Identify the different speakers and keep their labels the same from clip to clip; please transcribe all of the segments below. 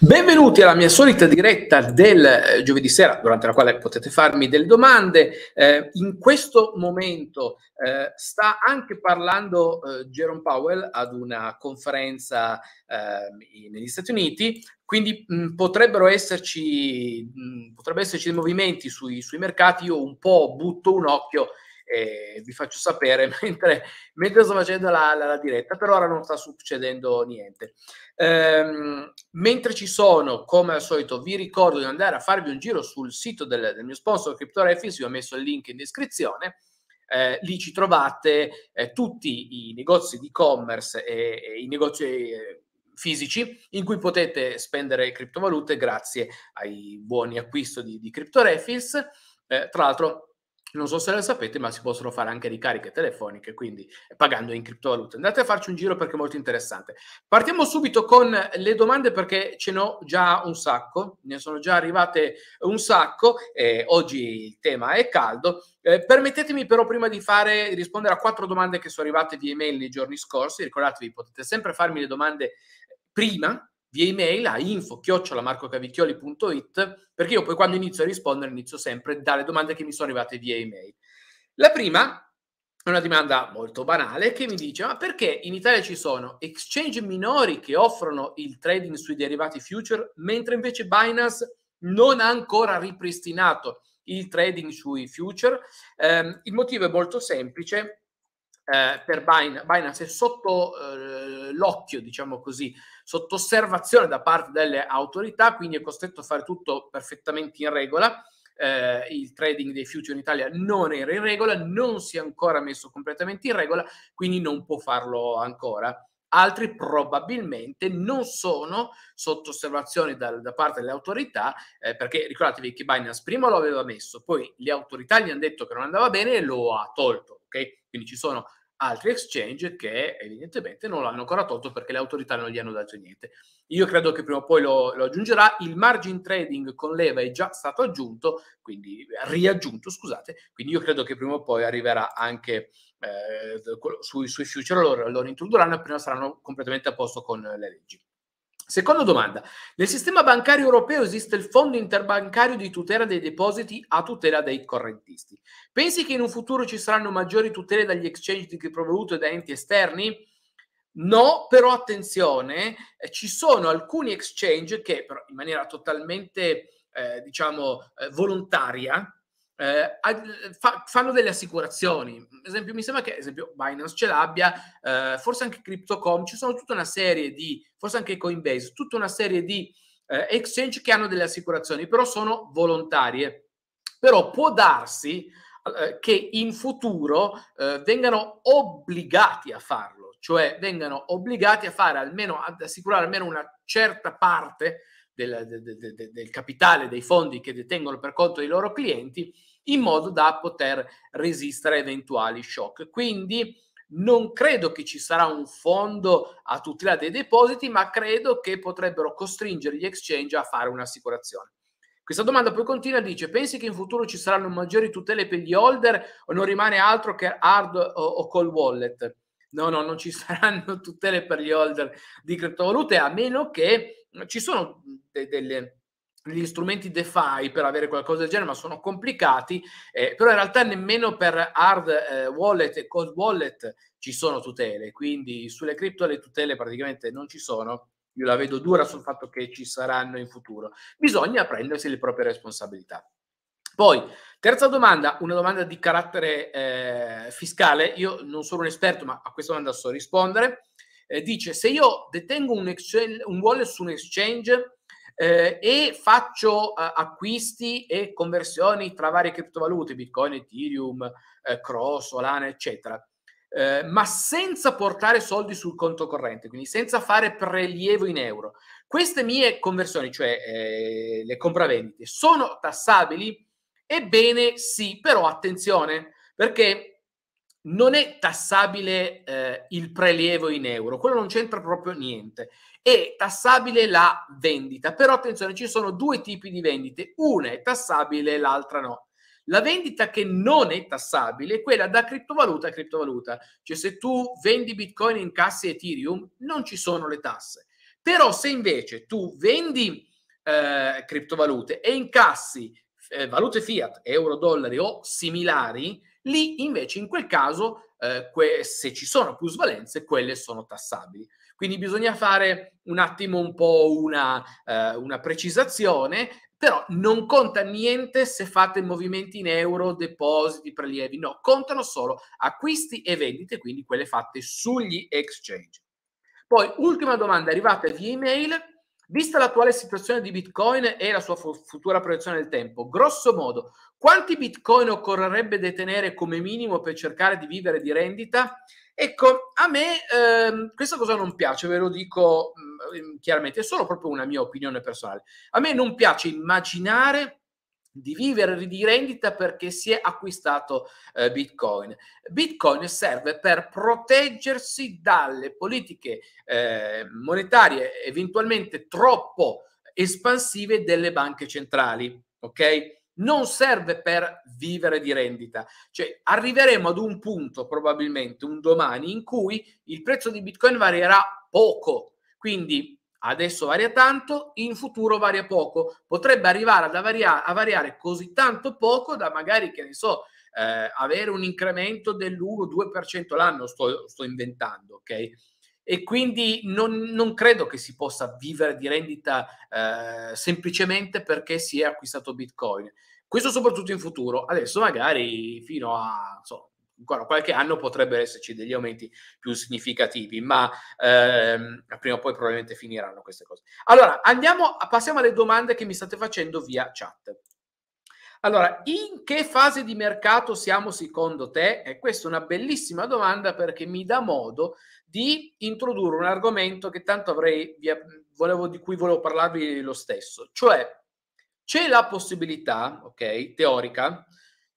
Speaker 1: Benvenuti alla mia solita diretta del eh, giovedì sera, durante la quale potete farmi delle domande. Eh, in questo momento eh, sta anche parlando eh, Jerome Powell ad una conferenza eh, negli Stati Uniti, quindi mh, mm, potrebbero esserci, mh, mm, potrebbero esserci dei movimenti sui, sui mercati. Io un po' butto un occhio e vi faccio sapere mentre, mentre sto facendo la, la, la, diretta. Per ora non sta succedendo niente. Ehm, mentre ci sono, come al solito, vi ricordo di andare a farvi un giro sul sito del, del mio sponsor CryptoRefis, vi ho messo il link in descrizione. Eh, lì ci trovate eh, tutti i negozi di e-commerce e, e, i negozi eh, fisici in cui potete spendere criptovalute grazie ai buoni acquisti di, di CryptoRefis. Eh, tra l'altro non so se lo sapete, ma si possono fare anche ricariche telefoniche, quindi eh, pagando in criptovalute. Andate a farci un giro perché è molto interessante. Partiamo subito con le domande perché ce n'ho già un sacco, ne sono già arrivate un sacco, eh, oggi il tema è caldo. Eh, permettetemi però prima di fare, rispondere a quattro domande che sono arrivate via email nei giorni scorsi, ricordatevi potete sempre farmi le domande prima via email a info chiocciolamarcocavicchioli.it perché io poi quando inizio a rispondere inizio sempre dalle domande che mi sono arrivate via email. La prima è una domanda molto banale che mi dice ma perché in Italia ci sono exchange minori che offrono il trading sui derivati future mentre invece Binance non ha ancora ripristinato il trading sui future? Eh, il motivo è molto semplice eh, per Binance, è sotto eh, l'occhio, diciamo così, sotto osservazione da parte delle autorità, quindi è costretto a fare tutto perfettamente in regola. Eh, il trading dei future in Italia non era in regola, non si è ancora messo completamente in regola, quindi non può farlo ancora. Altri probabilmente non sono sotto osservazione da, da parte delle autorità, eh, perché ricordatevi che Binance prima lo aveva messo, poi le autorità gli hanno detto che non andava bene e lo ha tolto. Okay? Quindi ci sono altri exchange che evidentemente non l'hanno ancora tolto perché le autorità non gli hanno dato niente. Io credo che prima o poi lo, lo aggiungerà. Il margin trading con leva è già stato aggiunto, quindi riaggiunto, scusate, quindi io credo che prima o poi arriverà anche eh, sui, sui future, loro lo introdurranno e prima saranno completamente a posto con le leggi. Seconda domanda. Nel sistema bancario europeo esiste il Fondo interbancario di tutela dei depositi a tutela dei correntisti. Pensi che in un futuro ci saranno maggiori tutele dagli exchange di provveduto e da enti esterni? No, però attenzione, eh, ci sono alcuni exchange che però, in maniera totalmente, eh, diciamo, eh, volontaria, eh, eh, fa, fanno delle assicurazioni. Ad esempio, mi sembra che esempio, Binance ce l'abbia, eh, forse anche Crypto.com, ci sono tutta una serie di, forse anche Coinbase, tutta una serie di eh, exchange che hanno delle assicurazioni, però sono volontarie. Però può darsi eh, che in futuro eh, vengano obbligati a farlo, cioè vengano obbligati a fare almeno, ad assicurare almeno una certa parte del, del, del, del capitale dei fondi che detengono per conto dei loro clienti in modo da poter resistere a eventuali shock. Quindi non credo che ci sarà un fondo a tutela dei depositi, ma credo che potrebbero costringere gli exchange a fare un'assicurazione. Questa domanda poi continua, dice, pensi che in futuro ci saranno maggiori tutele per gli holder o non rimane altro che hard o, o call wallet? No, no, non ci saranno tutele per gli holder di criptovalute, a meno che ci sono de- delle gli strumenti DeFi per avere qualcosa del genere, ma sono complicati, eh, però in realtà nemmeno per hard eh, wallet e cold wallet ci sono tutele, quindi sulle cripto le tutele praticamente non ci sono, io la vedo dura sul fatto che ci saranno in futuro, bisogna prendersi le proprie responsabilità. Poi, terza domanda, una domanda di carattere eh, fiscale, io non sono un esperto, ma a questa domanda so rispondere, eh, dice se io detengo un, exchange, un wallet su un exchange, eh, e faccio eh, acquisti e conversioni tra varie criptovalute, Bitcoin, Ethereum, eh, Cross, Solana, eccetera. Eh, ma senza portare soldi sul conto corrente, quindi senza fare prelievo in euro. Queste mie conversioni, cioè eh, le compravendite, sono tassabili? Ebbene sì, però attenzione, perché non è tassabile eh, il prelievo in euro, quello non c'entra proprio niente, è tassabile la vendita, però attenzione, ci sono due tipi di vendite, una è tassabile l'altra no. La vendita che non è tassabile è quella da criptovaluta a criptovaluta, cioè se tu vendi Bitcoin in casse Ethereum non ci sono le tasse, però se invece tu vendi eh, criptovalute e incassi eh, valute fiat, euro, dollari o similari, Lì invece in quel caso eh, que- se ci sono plusvalenze quelle sono tassabili. Quindi bisogna fare un attimo un po' una, eh, una precisazione, però non conta niente se fate movimenti in euro, depositi, prelievi, no, contano solo acquisti e vendite, quindi quelle fatte sugli exchange. Poi ultima domanda arrivata via email, Vista l'attuale situazione di Bitcoin e la sua futura proiezione del tempo, grosso modo, quanti Bitcoin occorrerebbe detenere come minimo per cercare di vivere di rendita? Ecco, a me ehm, questa cosa non piace, ve lo dico mh, mm, chiaramente, è solo proprio una mia opinione personale. A me non piace immaginare di vivere di rendita perché si è acquistato eh, Bitcoin. Bitcoin serve per proteggersi dalle politiche eh, monetarie eventualmente troppo espansive delle banche centrali, ok? Non serve per vivere di rendita, cioè arriveremo ad un punto probabilmente un domani in cui il prezzo di Bitcoin varierà poco, quindi Adesso varia tanto, in futuro varia poco. Potrebbe arrivare ad avaria- a variare così tanto poco da magari, che ne so, eh, avere un incremento dell'1-2% l'anno, sto, sto inventando, ok? e quindi non, non, credo che si possa vivere di rendita eh, semplicemente perché si è acquistato Bitcoin. Questo soprattutto in futuro. Adesso magari fino a so, ancora qualche anno potrebbero esserci degli aumenti più significativi, ma ehm, prima o poi probabilmente finiranno queste cose. Allora, andiamo, passiamo alle domande che mi state facendo via chat. Allora, in che fase di mercato siamo secondo te? E questa è una bellissima domanda perché mi dà modo di introdurre un argomento che tanto avrei, volevo, di cui volevo parlarvi lo stesso, cioè c'è la possibilità, ok, teorica,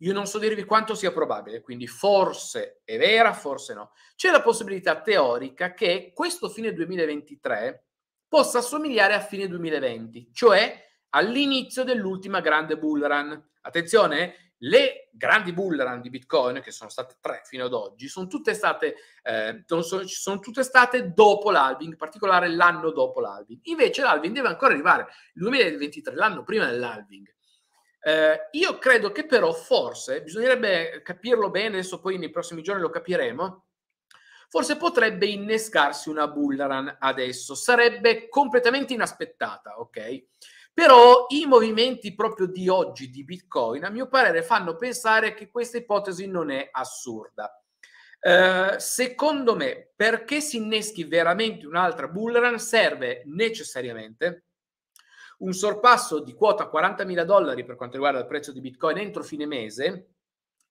Speaker 1: io non so dirvi quanto sia probabile, quindi forse è vera, forse no. C'è la possibilità teorica che questo fine 2023 possa assomigliare a fine 2020, cioè all'inizio dell'ultima grande bull run. Attenzione, eh, le grandi bull run di Bitcoin, che sono state tre fino ad oggi, sono tutte state, eh, sono, sono tutte state dopo l'alving, in particolare l'anno dopo l'alving. Invece l'alving deve ancora arrivare, il 2023, l'anno prima dell'alving. Eh, io credo che però forse, bisognerebbe capirlo bene, adesso poi nei prossimi giorni lo capiremo, forse potrebbe innescarsi una bull run adesso, sarebbe completamente inaspettata, ok? Però i movimenti proprio di oggi di Bitcoin, a mio parere, fanno pensare che questa ipotesi non è assurda. Eh, secondo me, perché si inneschi veramente un'altra bull run, serve necessariamente un sorpasso di quota 40.000 dollari per quanto riguarda il prezzo di Bitcoin entro fine mese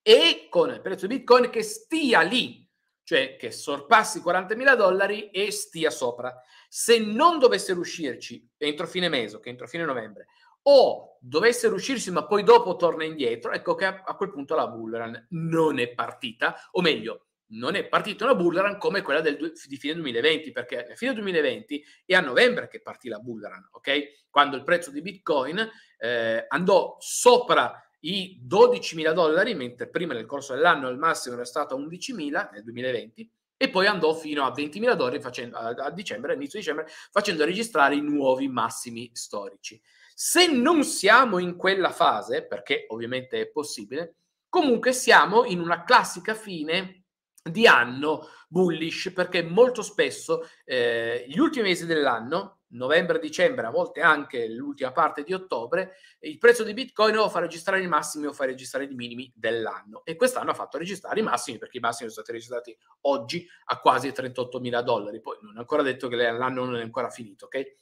Speaker 1: e con il prezzo di Bitcoin che stia lì, cioè che sorpassi 40.000 dollari e stia sopra. Se non dovesse riuscirci entro fine mese, che entro fine novembre, o dovesse riuscirsi ma poi dopo torna indietro, ecco che a, a quel punto la bull run non è partita, o meglio, non è partita una Bullaran come quella del, di fine 2020, perché a fine 2020 è a novembre che partì la Bullaran, ok? Quando il prezzo di Bitcoin eh, andò sopra i 12.000 dollari, mentre prima nel corso dell'anno al massimo era stato 11.000 nel 2020, e poi andò fino a 20.000 dollari facendo, a, a dicembre, inizio dicembre, facendo registrare i nuovi massimi storici. Se non siamo in quella fase, perché ovviamente è possibile, comunque siamo in una classica fine di anno bullish perché molto spesso eh, gli ultimi mesi dell'anno, novembre, dicembre, a volte anche l'ultima parte di ottobre, il prezzo di Bitcoin o fa registrare i massimi o fa registrare i minimi dell'anno. E quest'anno ha fatto registrare i massimi perché i massimi sono stati registrati oggi a quasi 38 mila dollari. Poi non è ancora detto che l'anno non è ancora finito, ok?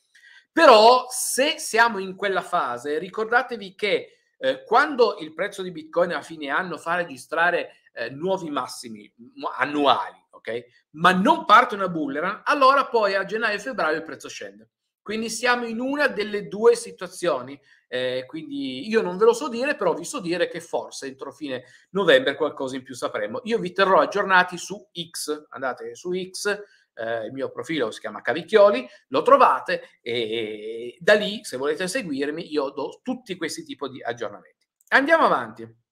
Speaker 1: Però se siamo in quella fase, ricordatevi che eh, quando il prezzo di Bitcoin a fine anno fa registrare eh, nuovi massimi mm, annuali, ok? Ma non parte una bull run, allora poi a gennaio e febbraio il prezzo scende. Quindi siamo in una delle due situazioni. Eh, quindi io non ve lo so dire, però vi so dire che forse entro fine novembre qualcosa in più sapremo. Io vi terrò aggiornati su X. Andate su X, eh, il mio profilo si chiama Cavicchioli, lo trovate e, e da lì, se volete seguirmi, io do tutti questi tipi di aggiornamenti. Andiamo avanti.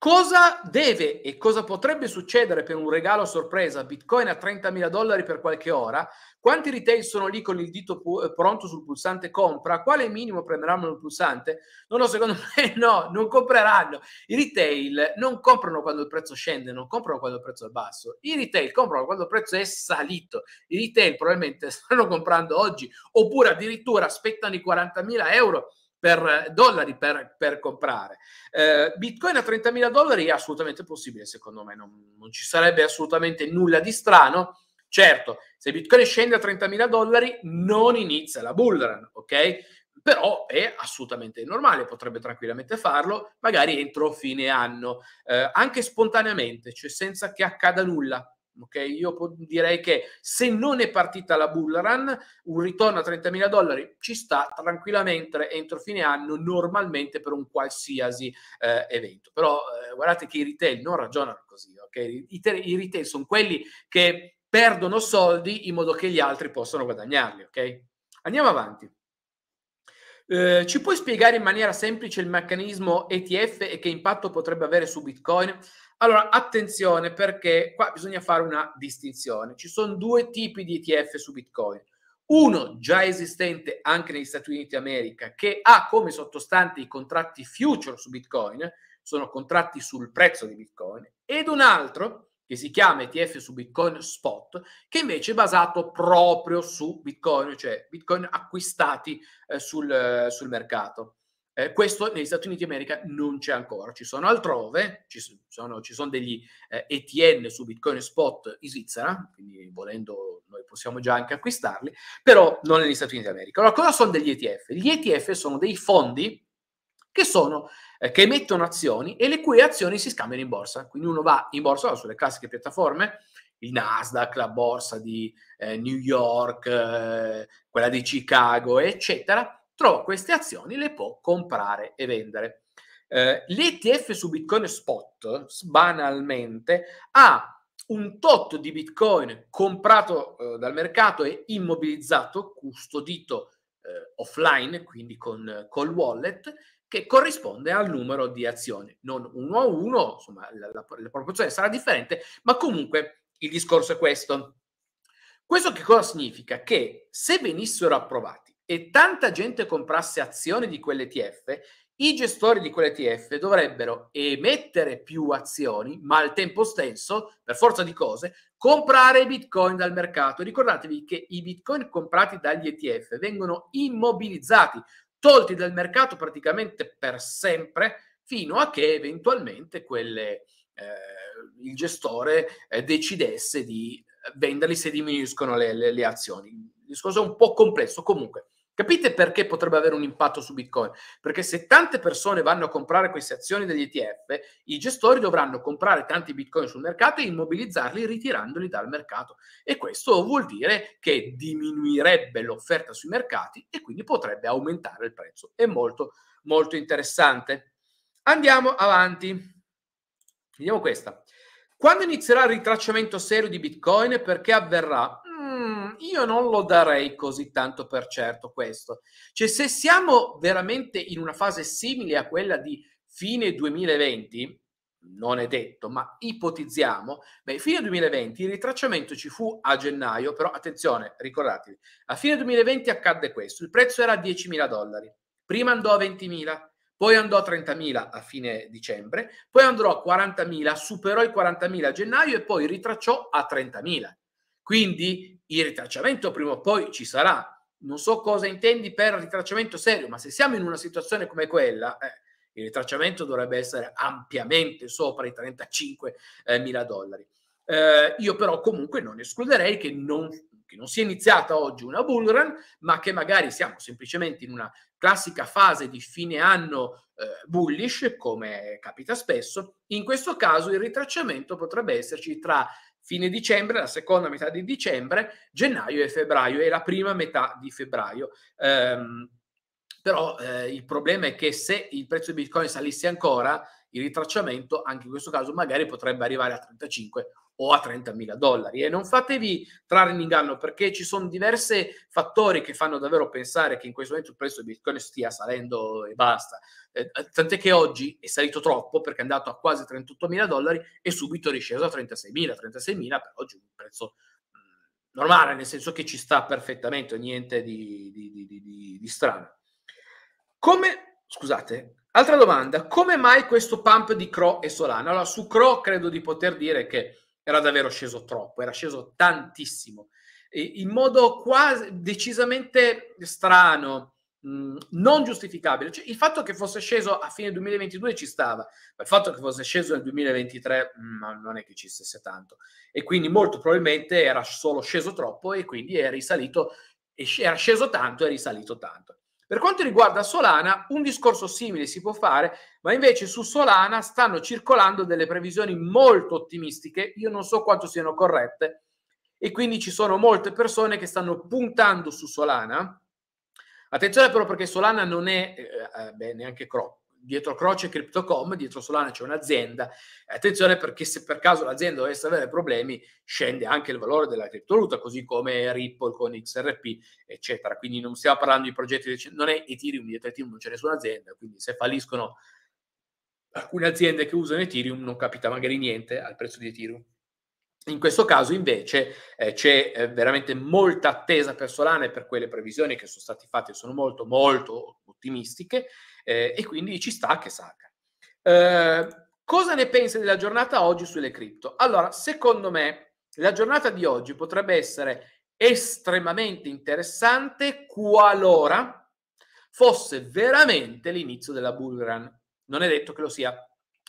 Speaker 1: Cosa deve e cosa potrebbe succedere per un regalo a sorpresa Bitcoin a 30.000 dollari per qualche ora? Quanti retail sono lì con il dito pu- pronto sul pulsante compra? Quale minimo prenderanno il pulsante? Non lo secondo me no, non compreranno. I retail non comprano quando il prezzo scende, non comprano quando il prezzo è basso. I retail comprano quando il prezzo è salito. I retail probabilmente stanno comprando oggi oppure addirittura aspettano i 40.000 euro per eh, dollari per, per comprare. Eh, Bitcoin a 30.000 dollari è assolutamente possibile, secondo me, non, non, ci sarebbe assolutamente nulla di strano. Certo, se Bitcoin scende a 30.000 dollari non inizia la bull run, ok? Però è assolutamente normale, potrebbe tranquillamente farlo, magari entro fine anno, eh, anche spontaneamente, cioè senza che accada nulla Ok, Io direi che se non è partita la bull run, un ritorno a 30.000 dollari ci sta tranquillamente entro fine anno, normalmente per un qualsiasi eh, evento. Però eh, guardate che i retail non ragionano così, okay? I, I retail sono quelli che perdono soldi in modo che gli altri possano guadagnarli, ok? Andiamo avanti. Eh, ci puoi spiegare in maniera semplice il meccanismo ETF e che impatto potrebbe avere su Bitcoin? Allora, attenzione perché qua bisogna fare una distinzione. Ci sono due tipi di ETF su Bitcoin. Uno già esistente anche negli Stati Uniti d'America che ha come sottostante i contratti future su Bitcoin, sono contratti sul prezzo di Bitcoin, ed un altro che si chiama ETF su Bitcoin Spot, che invece è basato proprio su Bitcoin, cioè Bitcoin acquistati eh, sul, eh, sul mercato. Eh, questo negli Stati Uniti d'America non c'è ancora, ci sono altrove, ci sono, ci sono degli eh, ETN su Bitcoin Spot in Svizzera, quindi volendo noi possiamo già anche acquistarli, però non negli Stati Uniti d'America. Allora, cosa sono degli ETF? Gli ETF sono dei fondi che, sono, eh, che emettono azioni e le cui azioni si scambiano in borsa. Quindi uno va in borsa sulle classiche piattaforme, il Nasdaq, la borsa di eh, New York, eh, quella di Chicago, eccetera, trova queste azioni, le può comprare e vendere. Eh, L'ETF su Bitcoin Spot, banalmente, ha un tot di Bitcoin comprato eh, dal mercato e immobilizzato, custodito eh, offline, quindi con col wallet, che corrisponde al numero di azioni. Non uno a uno, insomma, la, la, la proporzione sarà differente, ma comunque il discorso è questo. Questo che cosa significa? Che se venissero approvati e tanta gente comprasse azioni di quell'ETF, i gestori di quell'ETF dovrebbero emettere più azioni, ma al tempo stesso, per forza di cose, comprare bitcoin dal mercato. Ricordatevi che i bitcoin comprati dagli ETF vengono immobilizzati, tolti dal mercato praticamente per sempre, fino a che eventualmente quelle, eh, il gestore eh, decidesse di venderli se diminuiscono le, le, le azioni. Il discorso è un po' complesso, comunque Capite perché potrebbe avere un impatto su Bitcoin? Perché se tante persone vanno a comprare queste azioni degli ETF, i gestori dovranno comprare tanti Bitcoin sul mercato e immobilizzarli ritirandoli dal mercato. E questo vuol dire che diminuirebbe l'offerta sui mercati e quindi potrebbe aumentare il prezzo. È molto, molto interessante. Andiamo avanti. Vediamo questa. Quando inizierà il ritracciamento serio di Bitcoin? Perché avverrà? io non lo darei così tanto per certo questo. Cioè, se siamo veramente in una fase simile a quella di fine 2020, non è detto, ma ipotizziamo, beh, fine 2020 il ritracciamento ci fu a gennaio, però attenzione, ricordatevi, a fine 2020 accadde questo, il prezzo era a 10.000 dollari, prima andò a 20.000, poi andò a 30.000 a fine dicembre, poi andò a 40.000, superò i 40.000 a gennaio e poi ritracciò a 30.000. Quindi il ritracciamento prima o poi ci sarà. Non so cosa intendi per ritracciamento serio, ma se siamo in una situazione come quella, eh, il ritracciamento dovrebbe essere ampiamente sopra i 35 mila dollari. Eh, io però comunque non escluderei che non, che non sia iniziata oggi una bull run, ma che magari siamo semplicemente in una classica fase di fine anno eh, bullish, come capita spesso. In questo caso il ritracciamento potrebbe esserci tra fine dicembre, la seconda metà di dicembre, gennaio e febbraio e la prima metà di febbraio. Ehm, però eh, il problema è che se il prezzo di Bitcoin salisse ancora, il ritracciamento anche in questo caso magari potrebbe arrivare a 35 o a 30.000 dollari. E non fatevi trarre in inganno perché ci sono diversi fattori che fanno davvero pensare che in questo momento il prezzo di Bitcoin stia salendo e basta. Eh, eh tant'è che oggi è salito troppo perché è andato a quasi 38.000 dollari e subito è risceso a 36.000. 36.000 per oggi è un prezzo mm, normale, nel senso che ci sta perfettamente, niente di, di, di, di strano. Come, scusate, altra domanda, come mai questo pump di Cro e Solana? Allora, su Cro credo di poter dire che era davvero sceso troppo, era sceso tantissimo, in modo quasi decisamente strano, mh, mm, non giustificabile. Cioè, il fatto che fosse sceso a fine 2022 ci stava, ma il fatto che fosse sceso nel 2023 mh, mm, non è che ci stesse tanto. E quindi molto probabilmente era solo sceso troppo e quindi è risalito, era sceso tanto e risalito tanto. Per quanto riguarda Solana, un discorso simile si può fare, ma invece su Solana stanno circolando delle previsioni molto ottimistiche, io non so quanto siano corrette, e quindi ci sono molte persone che stanno puntando su Solana. Attenzione però perché Solana non è eh, eh beh, neanche Crop, dietro Croce Crypto.com, dietro Solana c'è un'azienda. Attenzione perché se per caso l'azienda dovesse avere problemi, scende anche il valore della criptovaluta, così come Ripple con XRP, eccetera. Quindi non stiamo parlando di progetti, non è Ethereum, dietro Ethereum non c'è nessuna azienda, quindi se falliscono alcune aziende che usano Ethereum non capita magari niente al prezzo di Ethereum. In questo caso invece eh, c'è eh, veramente molta attesa per Solana e per quelle previsioni che sono state fatte sono molto molto ottimistiche eh, e quindi ci sta che salga. Eh, cosa ne pensi della giornata oggi sulle cripto? Allora, secondo me la giornata di oggi potrebbe essere estremamente interessante qualora fosse veramente l'inizio della bull run. Non è detto che lo sia.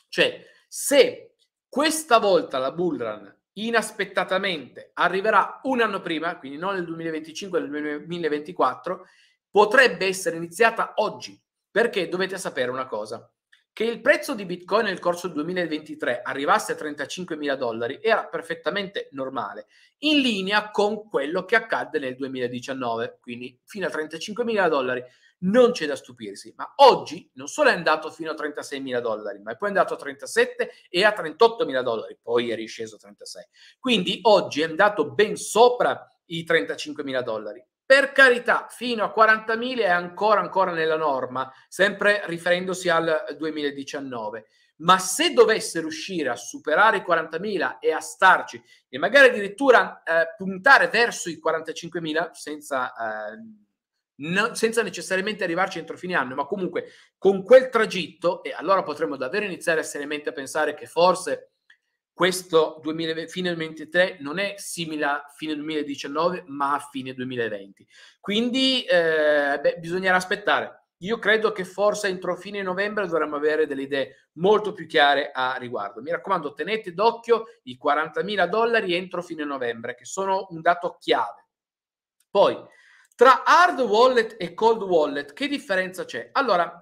Speaker 1: Cioè, se questa volta la bull run inaspettatamente arriverà un anno prima, quindi non nel 2025, nel 2024, potrebbe essere iniziata oggi perché dovete sapere una cosa, che il prezzo di Bitcoin nel corso del 2023 arrivasse a 35 mila dollari era perfettamente normale, in linea con quello che accadde nel 2019, quindi fino a 35 mila dollari non c'è da stupirsi, ma oggi non solo è andato fino a 36 mila dollari, ma è poi andato a 37 e a 38 mila dollari, poi è risceso a 36. Quindi oggi è andato ben sopra i 35 mila dollari. Per carità, fino a 40.000 è ancora, ancora nella norma, sempre riferendosi al 2019. Ma se dovesse riuscire a superare i 40.000 e a starci, e magari addirittura eh, puntare verso i 45.000 senza, eh, no, senza necessariamente arrivarci entro fine anno, ma comunque con quel tragitto, e allora potremmo davvero iniziare seriamente a pensare che forse questo 2020, fine 2023 non è simile a fine 2019, ma a fine 2020. Quindi eh, beh, bisognerà aspettare. Io credo che forse entro fine novembre dovremmo avere delle idee molto più chiare a riguardo. Mi raccomando, tenete d'occhio i 40.000 dollari entro fine novembre, che sono un dato chiave. Poi, tra hard wallet e cold wallet, che differenza c'è? Allora,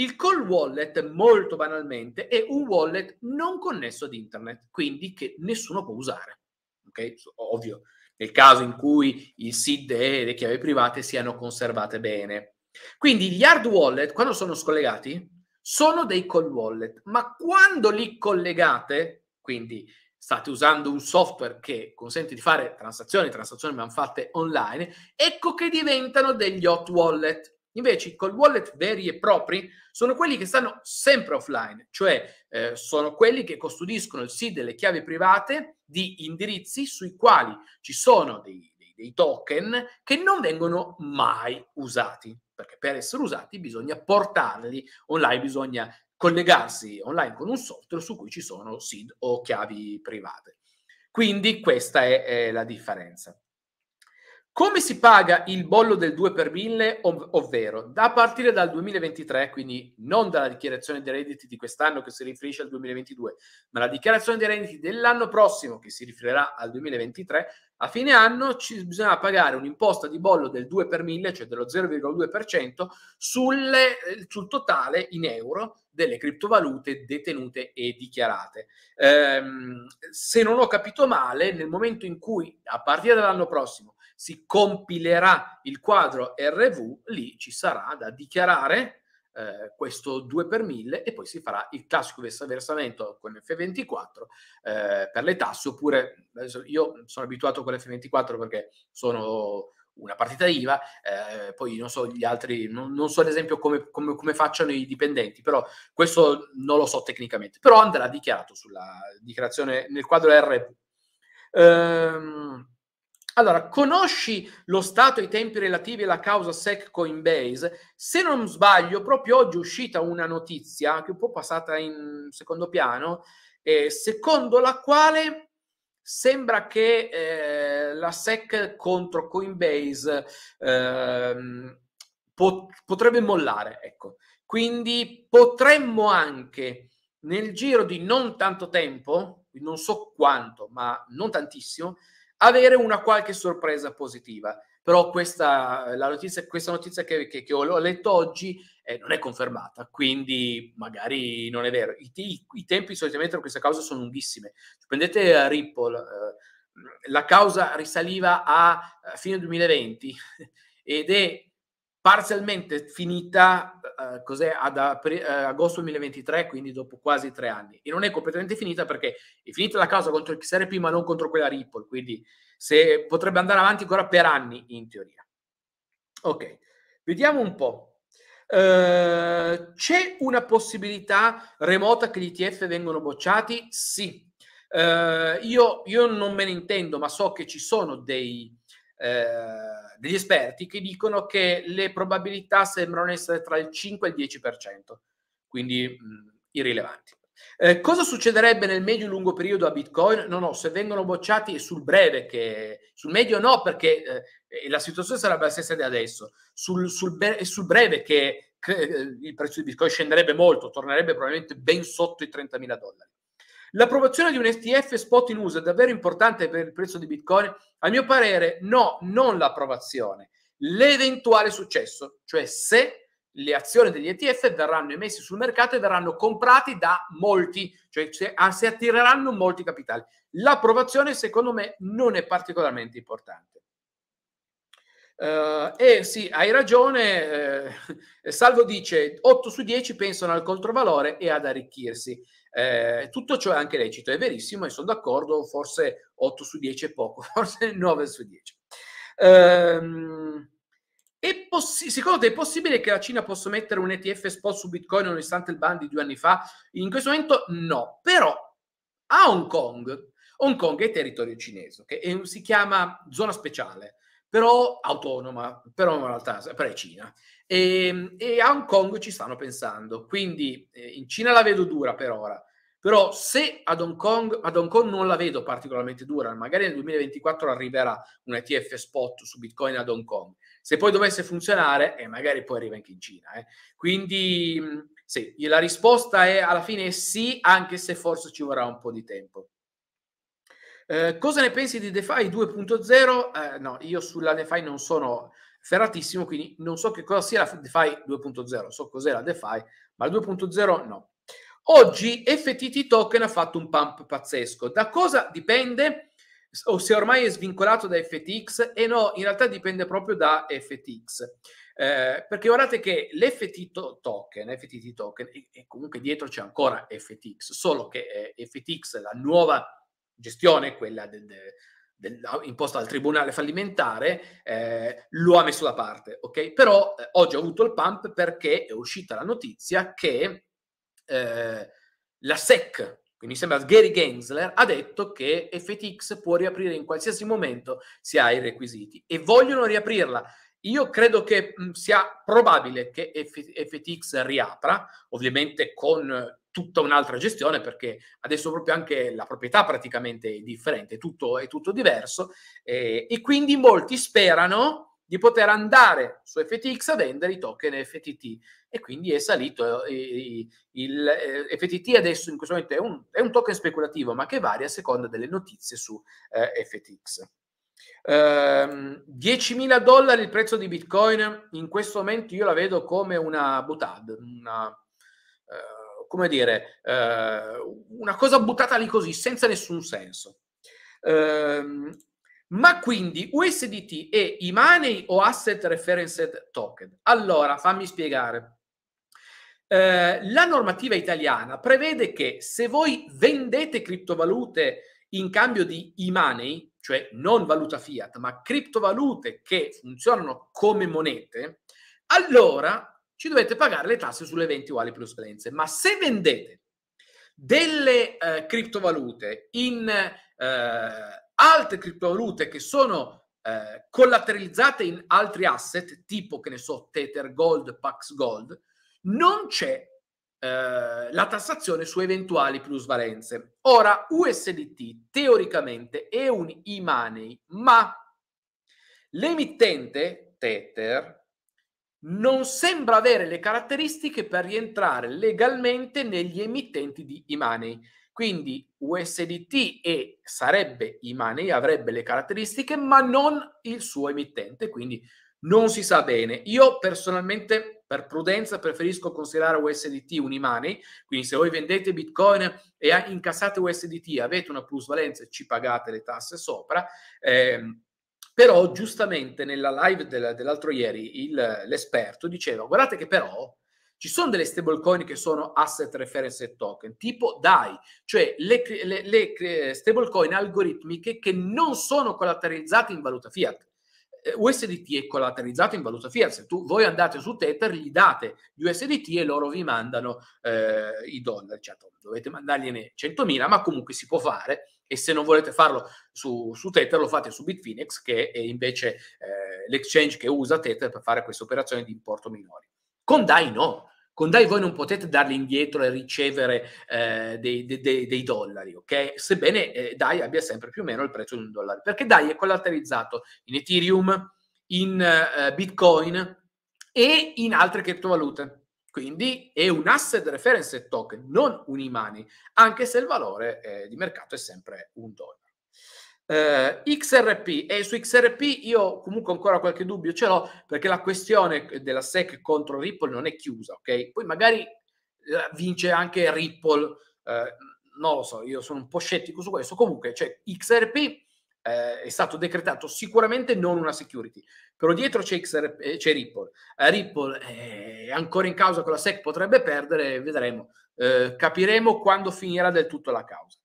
Speaker 1: il call wallet, molto banalmente, è un wallet non connesso ad internet, quindi che nessuno può usare. Okay? Ovvio, nel caso in cui il SID e le chiavi private siano conservate bene. Quindi gli hard wallet, quando sono scollegati, sono dei call wallet, ma quando li collegate, quindi state usando un software che consente di fare transazioni, transazioni man fatte online, ecco che diventano degli hot wallet. Invece col wallet veri e propri sono quelli che stanno sempre offline, cioè eh, sono quelli che custodiscono il sì delle chiavi private di indirizzi sui quali ci sono dei, dei, dei token che non vengono mai usati, perché per essere usati bisogna portarli online, bisogna collegarsi online con un software su cui ci sono SID o chiavi private. Quindi questa è, è la differenza. Come si paga il bollo del 2 per 1000, ov- ovvero da partire dal 2023, quindi non dalla dichiarazione dei redditi di quest'anno che si riferisce al 2022, ma la dichiarazione dei redditi dell'anno prossimo che si riferirà al 2023, a fine anno ci bisognerà pagare un'imposta di bollo del 2 per 1000, cioè dello 0,2% sulle, sul totale in euro delle criptovalute detenute e dichiarate. Ehm, se non ho capito male, nel momento in cui, a partire dall'anno prossimo, si compilerà il quadro RV, lì ci sarà da dichiarare eh, questo 2 per 1000 e poi si farà il classico versamento con F24 eh, per le tasse oppure io sono abituato con l'F24 perché sono una partita IVA, eh, poi non so gli altri, non, non so ad esempio come, come, come, facciano i dipendenti, però questo non lo so tecnicamente, però andrà dichiarato sulla dichiarazione nel quadro RV. Ehm, allora, conosci lo stato e i tempi relativi alla causa SEC Coinbase? Se non sbaglio, proprio oggi è uscita una notizia, che è un po' passata in secondo piano, eh, secondo la quale sembra che eh, la SEC contro Coinbase eh, pot- potrebbe mollare. Ecco. Quindi potremmo anche nel giro di non tanto tempo, non so quanto, ma non tantissimo, avere una qualche sorpresa positiva. Però questa, notizia, questa notizia che, che, che, ho letto oggi eh, non è confermata, quindi magari non è vero. I, i, i tempi solitamente per questa causa sono lunghissime. Prendete eh, Ripple, eh, la causa risaliva a eh, fine 2020 ed è parzialmente finita eh, eh, cos'è, ad apri- eh, agosto 2023, quindi dopo quasi tre anni. E non è completamente finita perché è finita la causa contro il XRP, ma non contro quella Ripple, quindi se, potrebbe andare avanti ancora per anni in teoria. Ok, vediamo un po'. Eh, c'è una possibilità remota che gli ETF vengano bocciati? Sì. Eh, io, io, non me ne intendo, ma so che ci sono dei eh, degli esperti che dicono che le probabilità sembrano essere tra il 5 e il 10%, quindi mh, irrilevanti. Eh, cosa succederebbe nel medio-lungo periodo a Bitcoin? No, no, se vengono bocciati è sul breve, che, sul medio no, perché eh, la situazione sarebbe la stessa di adesso, sul, sul, be- sul breve che, che il prezzo di Bitcoin scenderebbe molto, tornerebbe probabilmente ben sotto i 30.000 dollari. L'approvazione di un ETF spot in uso è davvero importante per il prezzo di Bitcoin? A mio parere no, non l'approvazione, l'eventuale successo, cioè se le azioni degli ETF verranno emesse sul mercato e verranno comprati da molti, cioè se, ah, attireranno molti capitali. L'approvazione secondo me non è particolarmente importante. Uh, e sì, hai ragione, eh, Salvo dice 8 su 10 pensano al controvalore e ad arricchirsi. Eh, tutto ciò è anche lecito, è verissimo e sono d'accordo, forse 8 su 10 è poco, forse 9 su 10. Ehm, possi- secondo te è possibile che la Cina possa mettere un ETF spot su Bitcoin nonostante il ban di due anni fa? In questo momento no, però a Hong Kong, Hong Kong è territorio cinese, okay? e si chiama zona speciale, però autonoma, però in realtà però è Cina. E, ehm, e, a Hong Kong ci stanno pensando. Quindi eh, in Cina la vedo dura per ora. Però se ad Hong, Kong, ad Hong Kong non la vedo particolarmente dura, magari nel 2024 arriverà un ETF spot su Bitcoin ad Hong Kong. Se poi dovesse funzionare, eh, magari poi arriva anche in Cina. Eh. Quindi mm, sì, la risposta è alla fine sì, anche se forse ci vorrà un po' di tempo. Eh, cosa ne pensi di DeFi 2.0? Eh, no, io sulla DeFi non sono ferratissimo, quindi non so che cosa sia la DeFi 2.0, so cos'è la DeFi, ma la 2.0 no. Oggi FTT Token ha fatto un pump pazzesco. Da cosa dipende? O se ormai è svincolato da FTX? E eh no, in realtà dipende proprio da FTX. Eh, perché guardate che l'FTT token, FTT token e, e, comunque dietro c'è ancora FTX, solo che eh, FTX, la nuova gestione, quella del, del del, imposta dal tribunale fallimentare, eh, lo ha messo da parte, ok? Però eh, oggi ho avuto il pump perché è uscita la notizia che eh, la SEC, quindi sembra Gary Gensler, ha detto che FTX può riaprire in qualsiasi momento se ha i requisiti e vogliono riaprirla. Io credo che mh, sia probabile che F- FTX riapra, ovviamente con tutta un'altra gestione perché adesso proprio anche la proprietà praticamente è differente, è tutto, è tutto diverso eh, e quindi molti sperano di poter andare su FTX a vendere i token FTT e quindi è salito eh, il eh, FTT adesso in questo momento è un, è un, token speculativo ma che varia a seconda delle notizie su FTX. Um, 10.000 dollari il prezzo di Bitcoin in questo momento io la vedo come una butad, una, eh, come dire, eh, una cosa buttata lì così, senza nessun senso. Eh, ma quindi USDT e i money o asset referenced token? Allora, fammi spiegare. Eh, la normativa italiana prevede che se voi vendete criptovalute in cambio di e-money, cioè non valuta fiat, ma criptovalute che funzionano come monete, allora ci dovete pagare le tasse sulle eventuali plusvalenze. Ma se vendete delle eh, criptovalute in eh, altre criptovalute che sono eh, collateralizzate in altri asset, tipo che ne so, Tether Gold, Pax Gold, non c'è eh, la tassazione su eventuali plusvalenze. Ora, USDT teoricamente è un e-money, ma l'emittente Tether non sembra avere le caratteristiche per rientrare legalmente negli emittenti di e Quindi USDT e sarebbe e avrebbe le caratteristiche, ma non il suo emittente, quindi non si sa bene. Io personalmente, per prudenza, preferisco considerare USDT un e quindi se voi vendete Bitcoin e incassate USDT avete una plusvalenza e ci pagate le tasse sopra. Ehm, però giustamente nella live del, dell'altro ieri il, l'esperto diceva guardate che però ci sono delle stablecoin che sono asset reference token, tipo DAI, cioè le, le, le stablecoin algoritmiche che non sono collateralizzate in valuta fiat. Eh, USDT è collateralizzato in valuta fiat. Se tu, voi andate su Tether, gli date gli USDT e loro vi mandano eh, i dollari. Certo, dovete mandargliene 100.000, ma comunque si può fare e se non volete farlo su, su Tether lo fate su Bitfinex che è invece eh, l'exchange che usa Tether per fare queste operazioni di importo minori. Con DAI no, con DAI voi non potete darli indietro e ricevere eh, dei, dei, dei, dollari, ok? Sebbene eh, DAI abbia sempre più o meno il prezzo di un dollaro, perché DAI è collateralizzato in Ethereum, in eh, Bitcoin e in altre criptovalute. Quindi è un asset reference token, non un imani, anche se il valore eh, di mercato è sempre un dollaro. Eh, XRP e su XRP io comunque ancora qualche dubbio ce l'ho perché la questione della SEC contro Ripple non è chiusa, ok? Poi magari eh, vince anche Ripple, eh, non lo so, io sono un po' scettico su questo. Comunque, cioè, XRP eh, è stato decretato sicuramente non una security, però dietro c'è, XR, eh, c'è Ripple. Eh, Ripple è eh, ancora in causa con la SEC, potrebbe perdere, vedremo, eh, capiremo quando finirà del tutto la causa.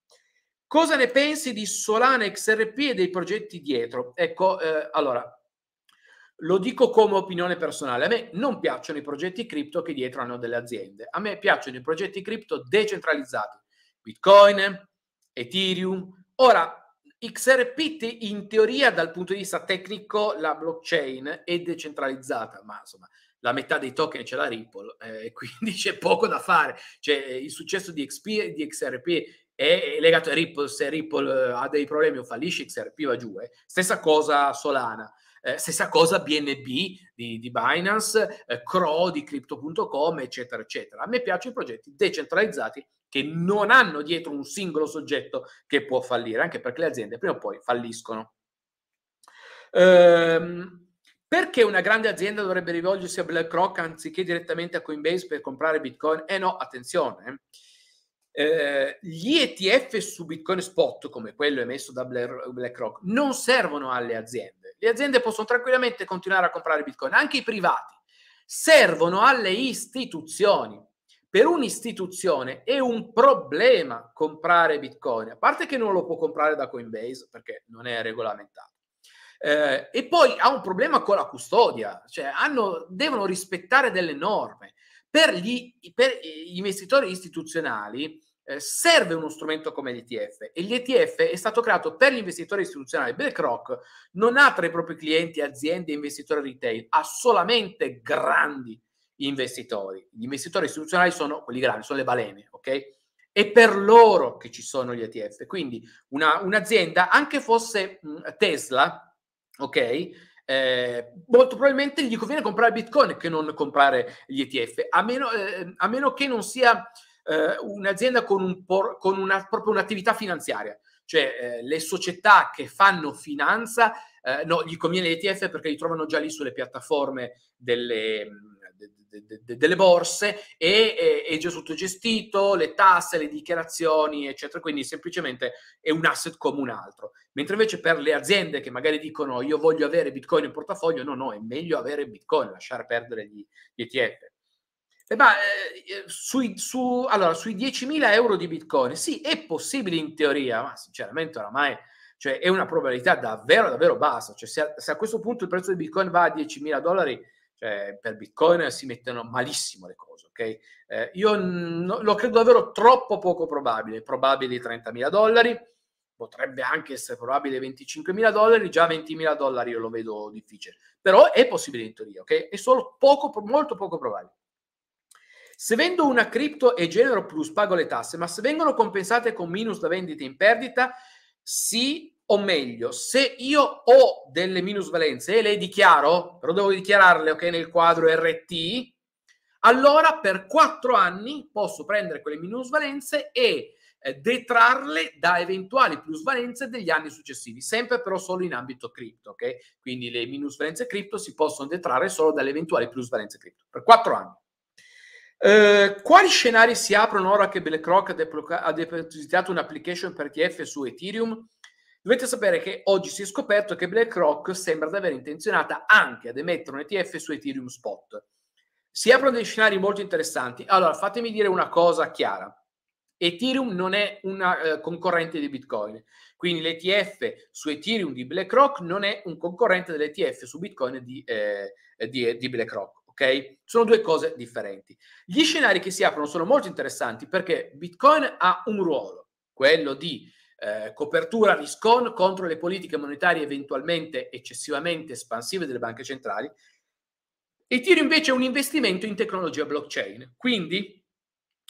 Speaker 1: Cosa ne pensi di Solana XRP e dei progetti dietro? Ecco, eh, allora, lo dico come opinione personale, a me non piacciono i progetti cripto che dietro hanno delle aziende, a me piacciono i progetti cripto decentralizzati, Bitcoin, Ethereum. Ora, XRP in teoria dal punto di vista tecnico la blockchain è decentralizzata, ma insomma la metà dei token ce l'ha Ripple, eh, quindi c'è poco da fare. Cioè, eh, il successo di, XP, e di XRP è legato a Ripple, se Ripple eh, ha dei problemi o fallisce XRP va giù. Eh. Stessa cosa Solana. Eh, stessa cosa BNB di, di Binance, eh, Cro di Crypto.com, eccetera, eccetera. A me piacciono i progetti decentralizzati che non hanno dietro un singolo soggetto che può fallire, anche perché le aziende prima o poi falliscono. Ehm, perché una grande azienda dovrebbe rivolgersi a BlackRock anziché direttamente a Coinbase per comprare Bitcoin? Eh no, attenzione. Eh, eh gli ETF su Bitcoin spot, come quello emesso da BlackRock, non servono alle aziende. Le aziende possono tranquillamente continuare a comprare Bitcoin, anche i privati. Servono alle istituzioni per un'istituzione è un problema comprare Bitcoin, a parte che non lo può comprare da Coinbase perché non è regolamentato. Eh, e poi ha un problema con la custodia, cioè hanno, devono rispettare delle norme. Per gli, per gli investitori istituzionali eh, serve uno strumento come l'ETF e l'ETF è stato creato per gli investitori istituzionali. BlackRock non ha tra i propri clienti aziende e investitori retail, ha solamente grandi investitori. Gli investitori istituzionali sono quelli grandi, sono le balene, ok? È per loro che ci sono gli ETF. Quindi una, un'azienda, anche fosse mm, Tesla, ok? Eh, molto probabilmente gli conviene comprare Bitcoin che non comprare gli ETF, a meno, eh, a meno che non sia eh, un'azienda con, un por- con una, proprio un'attività finanziaria, cioè eh, le società che fanno finanza, eh, no, gli conviene gli ETF perché li trovano già lì sulle piattaforme delle mm, de, de, delle borse e è, è già sottogestito, le tasse, le dichiarazioni, eccetera. Quindi semplicemente è un asset come un altro. Mentre invece per le aziende che magari dicono io voglio avere Bitcoin in portafoglio, no, no, è meglio avere Bitcoin, lasciare perdere gli, gli ETF. Eh beh, eh, sui, su, allora, sui 10.000 euro di Bitcoin, sì, è possibile in teoria, ma sinceramente oramai cioè, è una probabilità davvero, davvero bassa. Cioè, se, a, se, a, questo punto il prezzo di Bitcoin va a 10.000 dollari, eh, per Bitcoin si mettono malissimo le cose, ok? Eh, io n- lo credo davvero troppo poco probabile, probabile 30.000 dollari, potrebbe anche essere probabile 25.000 dollari, già 20.000 dollari io lo vedo difficile, però è possibile in teoria, ok? È solo poco, molto poco probabile. Se vendo una cripto e genero plus, pago le tasse, ma se vengono compensate con minus da vendita in perdita, sì, o meglio, se io ho delle minusvalenze e le dichiaro, però devo dichiararle ok nel quadro RT, allora per quattro anni posso prendere quelle minusvalenze e eh, detrarle da eventuali plusvalenze degli anni successivi, sempre però solo in ambito cripto, ok? Quindi le minusvalenze cripto si possono detrarre solo dalle eventuali plusvalenze cripto per quattro anni. Eh, quali scenari si aprono ora che BlackRock ha, ha depositato un'application per TF su Ethereum? Dovete sapere che oggi si è scoperto che BlackRock sembra ad aver intenzionata anche ad emettere un ETF su Ethereum Spot. Si aprono dei scenari molto interessanti. Allora, fatemi dire una cosa chiara. Ethereum non è una eh, concorrente di Bitcoin, quindi l'ETF su Ethereum di BlackRock non è un concorrente dell'ETF su Bitcoin di, eh, di, di BlackRock. Okay? Sono due cose differenti. Gli scenari che si aprono sono molto interessanti perché Bitcoin ha un ruolo, quello di eh, copertura riscon contro le politiche monetarie eventualmente eccessivamente espansive delle banche centrali e tiro invece un investimento in tecnologia blockchain. Quindi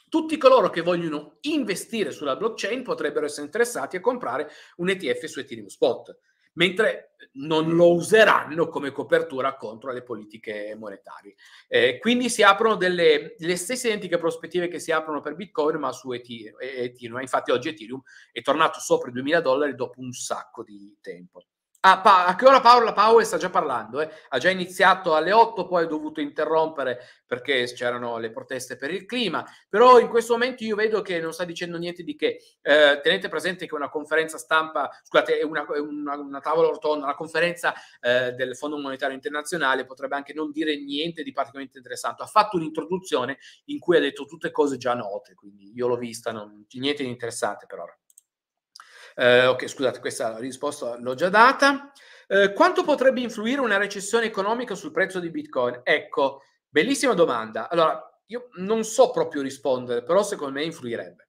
Speaker 1: tutti coloro che vogliono investire sulla blockchain potrebbero essere interessati a comprare un ETF su Ethereum Spot mentre non lo useranno come copertura contro le politiche monetarie. Eh, quindi si aprono delle, le stesse identiche prospettive che si aprono per Bitcoin, ma su Ethereum. Infatti oggi Ethereum è tornato sopra i 2000 dollari dopo un sacco di tempo. Ah, pa- a che ora Paola Powell sta già parlando? Eh? Ha già iniziato alle 8, poi ha dovuto interrompere perché c'erano le proteste per il clima. Però in questo momento io vedo che non sta dicendo niente di che. Eh, tenete presente che una conferenza stampa, scusate, una, una, una, tavola rotonda, una conferenza eh, del Fondo Monetario Internazionale potrebbe anche non dire niente di particolarmente interessante. Ha fatto un'introduzione in cui ha detto tutte cose già note, quindi io l'ho vista, non, niente di interessante per ora. Eh, ok, scusate, questa risposta l'ho già data. Eh, quanto potrebbe influire una recessione economica sul prezzo di Bitcoin? Ecco, bellissima domanda. Allora, io non so proprio rispondere, però secondo me influirebbe.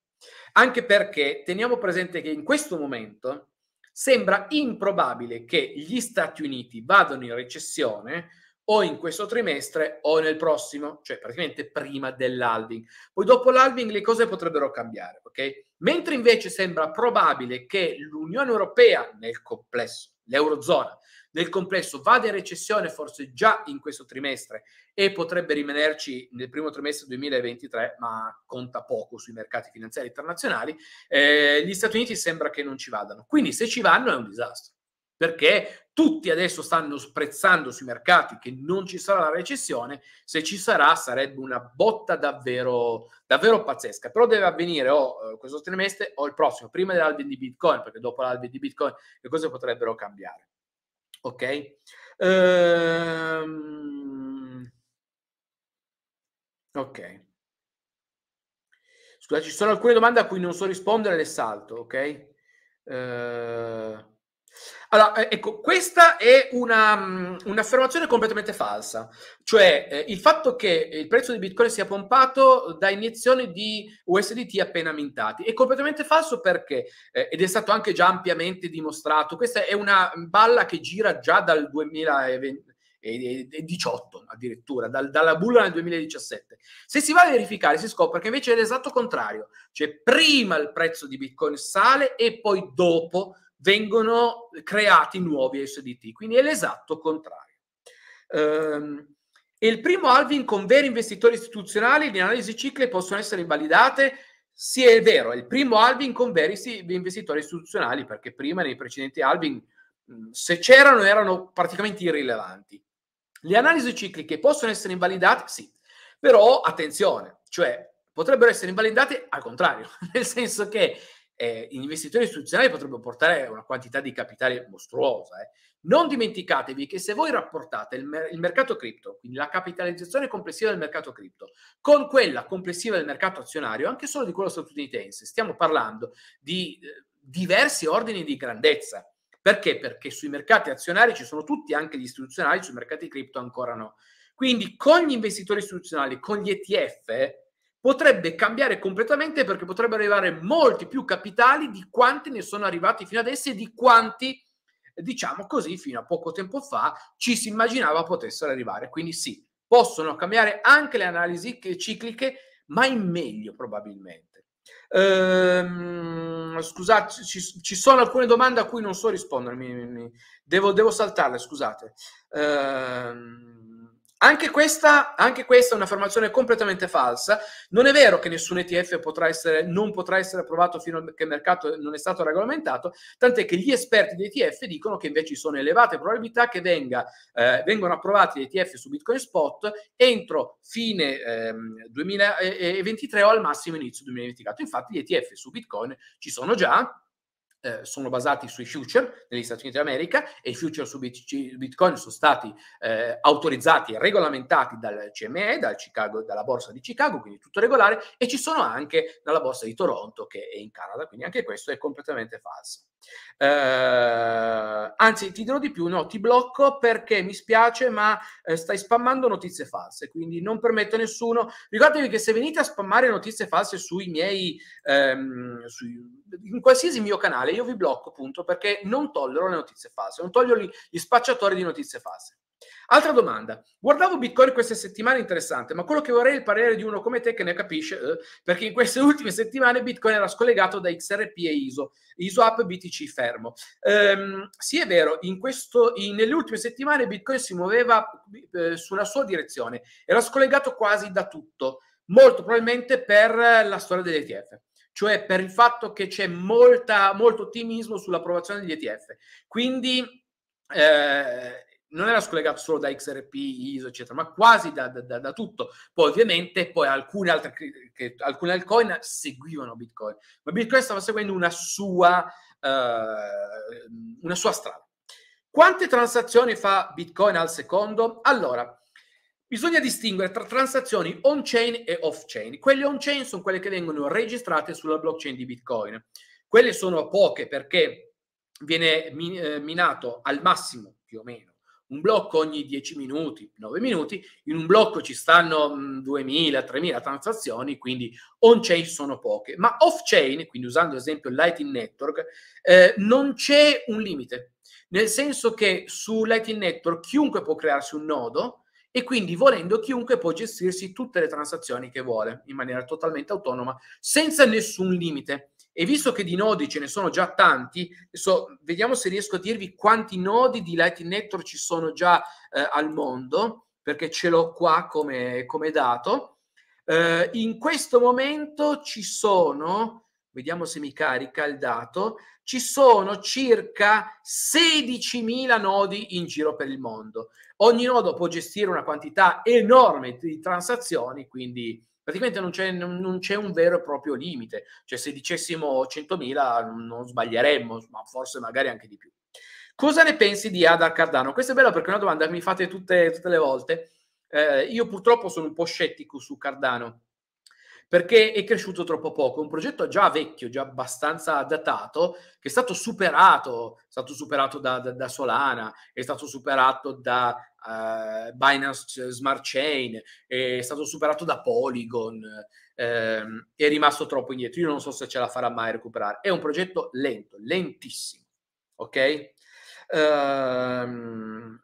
Speaker 1: Anche perché teniamo presente che in questo momento sembra improbabile che gli Stati Uniti vadano in recessione o in questo trimestre o nel prossimo, cioè praticamente prima dell'alving. Poi dopo l'alving le cose potrebbero cambiare, ok? Mentre invece sembra probabile che l'Unione Europea nel complesso, l'Eurozona nel complesso vada in recessione forse già in questo trimestre e potrebbe rimanerci nel primo trimestre 2023, ma conta poco sui mercati finanziari internazionali, eh, gli Stati Uniti sembra che non ci vadano. Quindi se ci vanno è un disastro perché tutti adesso stanno sprezzando sui mercati che non ci sarà la recessione, se ci sarà sarebbe una botta davvero, davvero pazzesca, però deve avvenire o oh, eh, questo trimestre o il prossimo, prima dell'albero di Bitcoin, perché dopo l'albero di Bitcoin le cose potrebbero cambiare. Ok? Ehm... Ok. Scusa, ci sono alcune domande a cui non so rispondere, le salto, ok? Ehm... Allora, eh, ecco, questa è una, mm, un'affermazione completamente falsa, cioè eh, il fatto che eh, il prezzo di Bitcoin sia pompato da iniezioni di USDT appena mintati è completamente falso perché, eh, ed è stato anche già ampiamente dimostrato, questa è una balla che gira già dal 2020, 2018 eh, addirittura, dal, dalla bulla nel 2017. Se si va a verificare si scopre che invece è l'esatto contrario, cioè prima il prezzo di Bitcoin sale e poi dopo vengono creati nuovi SDT, quindi è l'esatto contrario. Ehm, e il primo Alvin con veri investitori istituzionali le analisi cicli possono essere invalidate? Sì, è vero, è il primo Alvin con veri investitori istituzionali, perché prima nei precedenti Alvin, se c'erano, erano praticamente irrilevanti. Le analisi cicliche possono essere invalidate? Sì, però attenzione, cioè potrebbero essere invalidate al contrario, nel senso che eh, investitori istituzionali potrebbero portare una quantità di capitale mostruosa. Eh. Non dimenticatevi che se voi rapportate il, mer- il, mercato cripto, quindi la capitalizzazione complessiva del mercato cripto, con quella complessiva del mercato azionario, anche solo di quello statunitense, stiamo parlando di eh, diversi ordini di grandezza. Perché? Perché sui mercati azionari ci sono tutti, anche gli istituzionali, sui mercati cripto ancora no. Quindi con gli investitori istituzionali, con gli ETF, potrebbe cambiare completamente perché potrebbero arrivare molti più capitali di quanti ne sono arrivati fino adesso e di quanti, diciamo così, fino a poco tempo fa ci si immaginava potessero arrivare. Quindi sì, possono cambiare anche le analisi cicliche, ma in meglio probabilmente. Ehm, scusate, ci, ci, sono alcune domande a cui non so rispondere, mi, mi, devo, devo, saltarle, scusate. Ehm, anche questa, anche questa, è una affermazione completamente falsa. Non è vero che nessun ETF potrà essere, non potrà essere approvato fino a che il mercato non è stato regolamentato, tant'è che gli esperti di ETF dicono che invece ci sono elevate probabilità che venga, eh, vengano approvati gli ETF su Bitcoin Spot entro fine ehm, eh, 2023 eh, o al massimo inizio 2024. Infatti gli ETF su Bitcoin ci sono già, eh, sono basati sui future negli Stati Uniti d'America e i future su Bitcoin sono stati eh, autorizzati e regolamentati dal CME, dal Chicago, dalla borsa di Chicago, quindi tutto regolare, e ci sono anche dalla borsa di Toronto che è in Canada, quindi anche questo è completamente falso. Eh, anzi, ti dirò di più, no, ti blocco perché mi spiace, ma eh, stai spammando notizie false, quindi non permetto a nessuno. Ricordatevi che se venite a spammare notizie false sui miei, ehm, su, in qualsiasi mio canale, io vi blocco, appunto, perché non tollero le notizie false, non toglio gli, gli spacciatori di notizie false. Altra domanda. Guardavo Bitcoin queste settimane interessante, ma quello che vorrei è il parere di uno come te che ne capisce, eh, perché in queste ultime settimane Bitcoin era scollegato da XRP e ISO, ISO App BTC fermo. Ehm, sì, è vero, in questo, in, nelle ultime settimane Bitcoin si muoveva eh, sulla sua direzione, era scollegato quasi da tutto, molto probabilmente per la storia degli ETF cioè per il fatto che c'è molta, molto ottimismo sull'approvazione degli ETF. Quindi eh, non era scollegato solo da XRP, ISO, eccetera, ma quasi da, da, da tutto. Poi ovviamente poi alcune altre che, alcune altcoin seguivano Bitcoin, ma Bitcoin stava seguendo una sua, uh, una sua strada. Quante transazioni fa Bitcoin al secondo? Allora, bisogna distinguere tra transazioni on-chain e off-chain. Quelle on-chain sono quelle che vengono registrate sulla blockchain di Bitcoin. Quelle sono poche perché viene eh, minato al massimo, più o meno, un blocco ogni 10 minuti, 9 minuti, in un blocco ci stanno 2.000, 3.000 transazioni, quindi on-chain sono poche, ma off-chain, quindi usando ad esempio Lightning Network, eh, non c'è un limite, nel senso che su Lightning Network chiunque può crearsi un nodo e quindi volendo chiunque può gestirsi tutte le transazioni che vuole in maniera totalmente autonoma, senza nessun limite. E visto che di nodi ce ne sono già tanti, adesso vediamo se riesco a dirvi quanti nodi di Lightning Network ci sono già eh, al mondo, perché ce l'ho qua come, come dato. Eh, in questo momento ci sono, vediamo se mi carica il dato, ci sono circa 16.000 nodi in giro per il mondo. Ogni nodo può gestire una quantità enorme di transazioni, quindi praticamente non c'è, non c'è, un vero e proprio limite, cioè se dicessimo 100.000 non sbaglieremmo, ma forse magari anche di più. Cosa ne pensi di Adar Cardano? Questa è bella perché è una domanda che mi fate tutte, tutte le volte. Eh, io purtroppo sono un po' scettico su Cardano, perché è cresciuto troppo poco. È un progetto già vecchio, già abbastanza datato, che è stato superato, è stato superato da, da, da Solana, è stato superato da uh, Binance Smart Chain, è stato superato da Polygon, ehm, è rimasto troppo indietro. Io non so se ce la farà mai recuperare. È un progetto lento, lentissimo, ok? Um,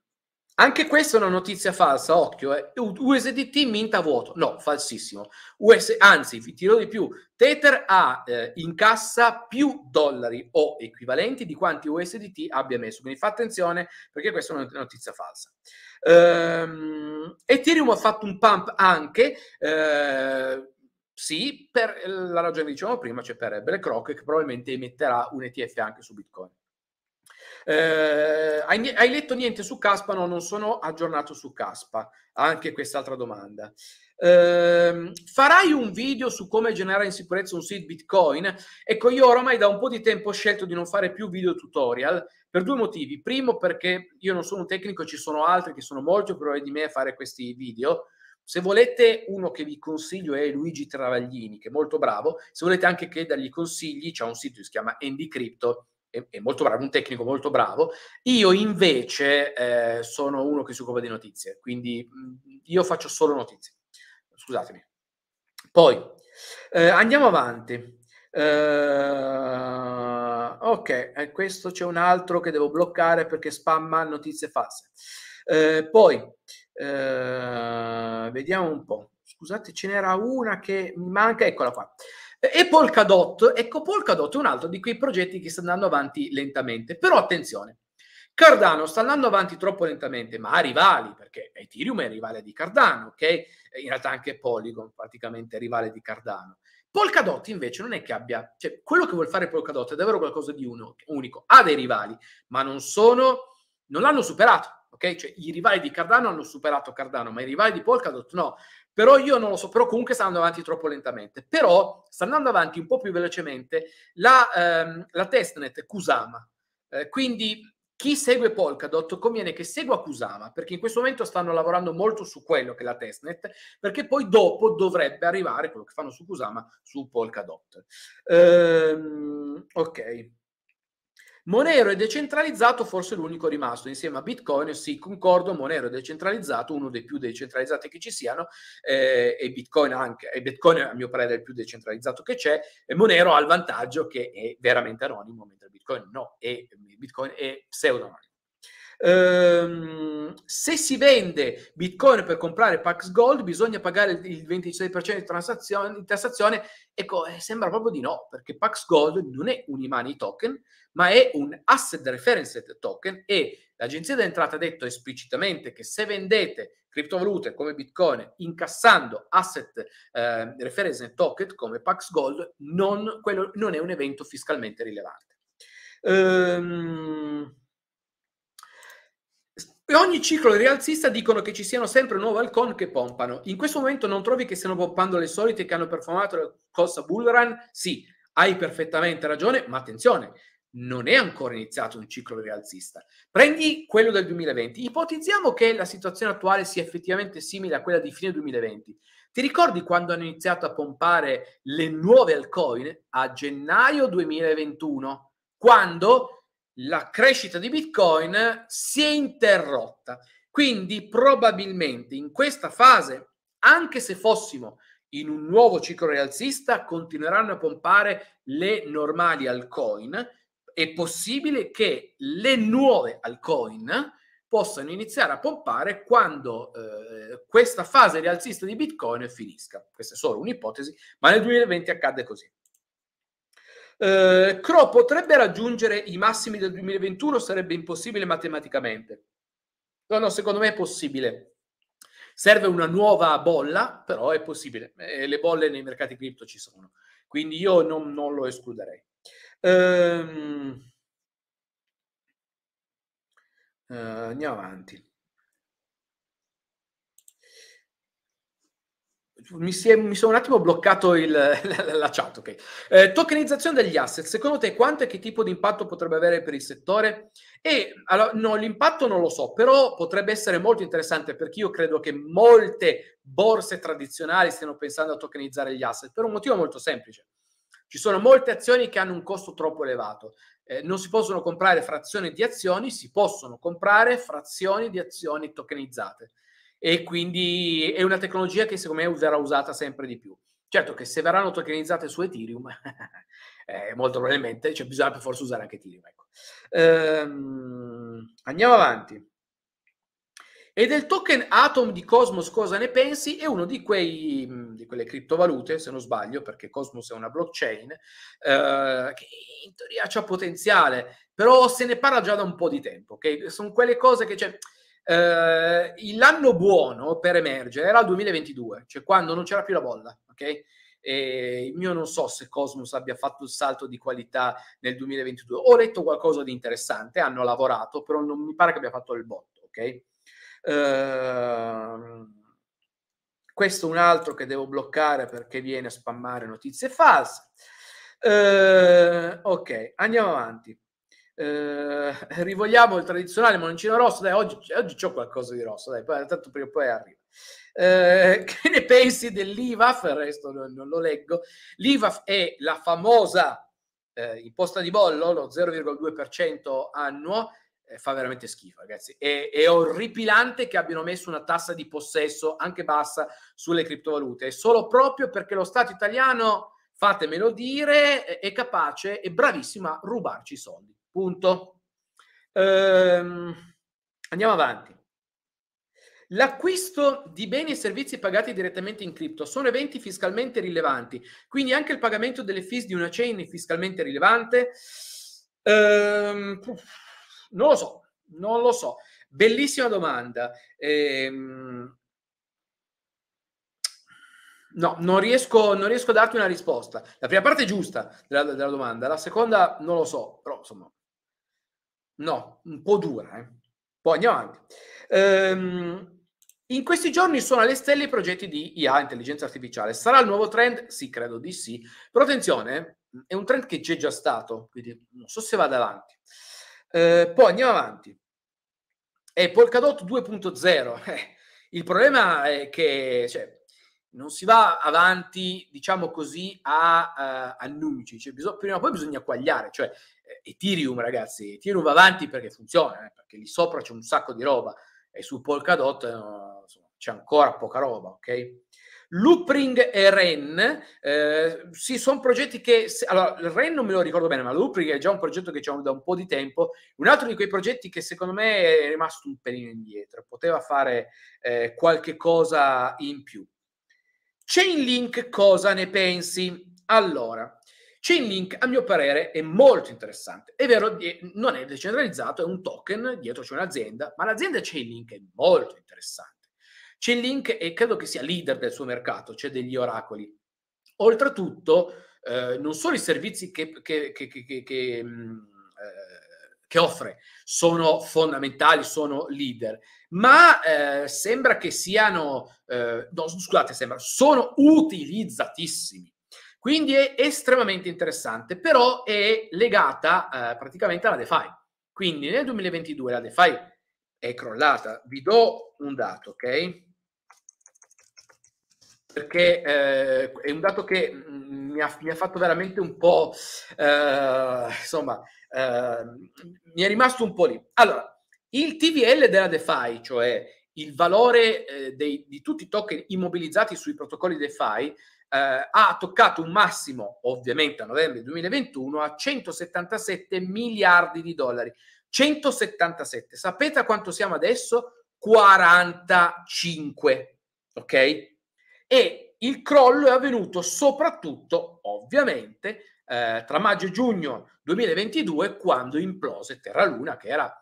Speaker 1: anche questa è una notizia falsa, occhio, eh. USDT minta vuoto. No, falsissimo. US, anzi, vi tiro di più. Tether ha eh, in cassa più dollari o equivalenti di quanti USDT abbia messo. Quindi fa attenzione perché questa è una notizia falsa. Ehm, Ethereum ha fatto un pump anche. Eh, sì, per la ragione che dicevamo prima, cioè per BlackRock che probabilmente emetterà un ETF anche su Bitcoin. Eh, hai, hai, letto niente su Caspa? No, non sono aggiornato su Caspa. Anche quest'altra domanda. Eh, farai un video su come generare in sicurezza un seed Bitcoin? Ecco, io ormai da un po' di tempo ho scelto di non fare più video tutorial per due motivi. Primo, perché io non sono un tecnico, ci sono altri che sono molto più bravi di me a fare questi video. Se volete, uno che vi consiglio è Luigi Travaglini, che è molto bravo. Se volete anche che dargli consigli, c'è un sito che si chiama Endicrypto è, è molto bravo, un tecnico molto bravo. Io invece eh, sono uno che si occupa di notizie, quindi mh, mhmm, io faccio solo notizie. Scusatemi. Poi eh, andiamo avanti. Uh, ok, eh, questo c'è un altro che devo bloccare perché spamma notizie false. Uh, poi uh, vediamo un po'. Scusate, ce n'era una che mi manca, eccola qua. E Polkadot, ecco Polkadot è un altro di quei progetti che sta andando avanti lentamente, però attenzione, Cardano sta andando avanti troppo lentamente, ma ha rivali, perché Ethereum è rivale di Cardano, ok? In realtà anche Polygon praticamente è rivale di Cardano. Polkadot invece non è che abbia, cioè quello che vuole fare Polkadot è davvero qualcosa di uno, unico, ha dei rivali, ma non sono, non l'hanno superato, ok? Cioè i rivali di Cardano hanno superato Cardano, ma i rivali di Polkadot no, però io non lo so, però comunque sta andando avanti troppo lentamente. Però sta andando avanti un po' più velocemente la, ehm, la testnet Kusama. Eh, quindi chi segue Polkadot conviene che segua Kusama, perché in questo momento stanno lavorando molto su quello che è la testnet, perché poi dopo dovrebbe arrivare quello che fanno su Kusama su Polkadot. Ehm, ok. Monero è decentralizzato, forse l'unico rimasto, insieme a Bitcoin, sì, concordo, Monero è decentralizzato, uno dei più decentralizzati che ci siano, eh, e Bitcoin anche, e Bitcoin a mio parere è il più decentralizzato che c'è, e Monero ha il vantaggio che è veramente anonimo, mentre Bitcoin no, e Bitcoin è pseudo anonimo. Ehm, se si vende Bitcoin per comprare Pax Gold, bisogna pagare il 26% di, transazione, di tassazione. Ecco, eh, sembra proprio di no, perché Pax Gold non è un imani token, ma è un asset referenced token e l'agenzia d'entrata ha detto esplicitamente che se vendete criptovalute come Bitcoin incassando asset eh, referenced token come Pax Gold, non, quello non è un evento fiscalmente rilevante. Ehm, ogni ciclo rialzista dicono che ci siano sempre nuovi alcon che pompano. In questo momento non trovi che stiano pompando le solite che hanno performato la corsa bull run? Sì, hai perfettamente ragione, ma attenzione, non è ancora iniziato un ciclo rialzista. Prendi quello del 2020. Ipotizziamo che la situazione attuale sia effettivamente simile a quella di fine 2020. Ti ricordi quando hanno iniziato a pompare le nuove altcoin? A gennaio 2021, quando la crescita di Bitcoin si è interrotta. Quindi probabilmente in questa fase, anche se fossimo in un nuovo ciclo rialzista, continueranno a pompare le normali altcoin. È possibile che le nuove altcoin possano iniziare a pompare quando eh, questa fase rialzista di Bitcoin finisca. Questa è solo un'ipotesi, ma nel 2020 accade così. Eh, Cro potrebbe raggiungere i massimi del 2021, sarebbe impossibile matematicamente. No, no, secondo me è possibile. Serve una nuova bolla, però è possibile. Eh, le bolle nei mercati cripto ci sono, quindi io non, non lo escluderei. Ehm... Eh, andiamo avanti. mi, è, mi, sono un attimo bloccato il, la, la, chat. Okay. Eh, tokenizzazione degli asset, secondo te quanto e che tipo di impatto potrebbe avere per il settore? E, allora, no, l'impatto non lo so, però potrebbe essere molto interessante perché io credo che molte borse tradizionali stiano pensando a tokenizzare gli asset per un motivo molto semplice. Ci sono molte azioni che hanno un costo troppo elevato. Eh, non si possono comprare frazioni di azioni, si possono comprare frazioni di azioni tokenizzate e quindi è una tecnologia che secondo me verrà usata sempre di più. Certo che se verranno tokenizzate su Ethereum, eh, molto probabilmente cioè, bisogno per forza usare anche Ethereum. Ecco. Ehm, andiamo avanti. E del token Atom di Cosmos cosa ne pensi? È uno di, quei, mm, di quelle criptovalute, se non sbaglio, perché Cosmos è una blockchain, eh, che in teoria ha potenziale, però se ne parla già da un po' di tempo. Okay? Sono quelle cose che... Cioè, eh, l'anno buono per emergere era il 2022, cioè quando non c'era più la bolla, ok? E io non so se Cosmos abbia fatto il salto di qualità nel 2022. Ho letto qualcosa di interessante, hanno lavorato, però non mi pare che abbia fatto il botto, ok? Uh, questo è un altro che devo bloccare perché viene a spammare notizie false. Uh, ok, andiamo avanti eh, rivogliamo il tradizionale mancino rosso, dai, oggi, oggi c'ho qualcosa di rosso, dai, tanto prima o poi arriva. Eh, che ne pensi dell'IVAF? Il resto non, non lo leggo. L'IVAF è la famosa eh, imposta di bollo, lo 0,2% annuo, eh, fa veramente schifo, ragazzi. È, è, orripilante che abbiano messo una tassa di possesso anche bassa sulle criptovalute, è solo proprio perché lo Stato italiano, fatemelo dire, è, capace, e bravissima a rubarci i soldi. Punto. Ehm, andiamo avanti. L'acquisto di beni e servizi pagati direttamente in cripto sono eventi fiscalmente rilevanti, quindi anche il pagamento delle fees di una chain è fiscalmente rilevante. Ehm, non lo so, non lo so. Bellissima domanda. Ehm, no, non riesco, non riesco, a darti una risposta. La prima parte è giusta della, della domanda, la seconda non lo so, però insomma No, un po' dura, eh. Poi andiamo avanti. Ehm, in questi giorni sono alle stelle i progetti di IA, intelligenza artificiale. Sarà il nuovo trend? Sì, credo di sì. Però attenzione, eh, è un trend che c'è già stato, quindi non so se vada avanti. Eh, poi andiamo avanti. E Polkadot 2.0. Eh, il problema è che cioè, non si va avanti, diciamo così, a uh, annunci. Cioè, bisog- prima o poi bisogna quagliare. Cioè, Ethereum, ragazzi, Ethereum va avanti perché funziona, eh, perché lì sopra c'è un sacco di roba e su Polkadot eh, insomma, c'è ancora poca roba, ok? Loopring e Ren, eh, sì, sono progetti che... Se, allora, Ren non me lo ricordo bene, ma Loopring è già un progetto che c'è da un po' di tempo. Un altro di quei progetti che secondo me è rimasto un pelino indietro, poteva fare eh, qualche cosa in più. Chainlink, cosa ne pensi? Allora, Chainlink, a mio parere, è molto interessante. È vero, non è decentralizzato, è un token, dietro c'è un'azienda, ma l'azienda Chainlink è molto interessante. Chainlink è, credo che sia leader del suo mercato, c'è cioè degli oracoli. Oltretutto, eh, non solo i servizi che, che, che, che mh, mm, eh, offre sono fondamentali, sono leader, ma eh, sembra che siano, eh, no, scusate, sembra, sono utilizzatissimi quindi è estremamente interessante, però è legata eh, praticamente alla DeFi. Quindi nel 2022 la DeFi è crollata. Vi do un dato, ok? Perché eh, è un dato che mm, mi ha, mi ha fatto veramente un po', eh, insomma, ehm, mi è rimasto un po' lì. Allora, il TVL della DeFi, cioè il valore eh, dei, di tutti i token immobilizzati sui protocolli DeFi eh, ha toccato un massimo, ovviamente a novembre 2021, a 177 miliardi di dollari. 177. Sapete a quanto siamo adesso? 45. Ok? E il crollo è avvenuto soprattutto, ovviamente, eh, tra maggio e giugno 2022, quando implose Terra Luna, che era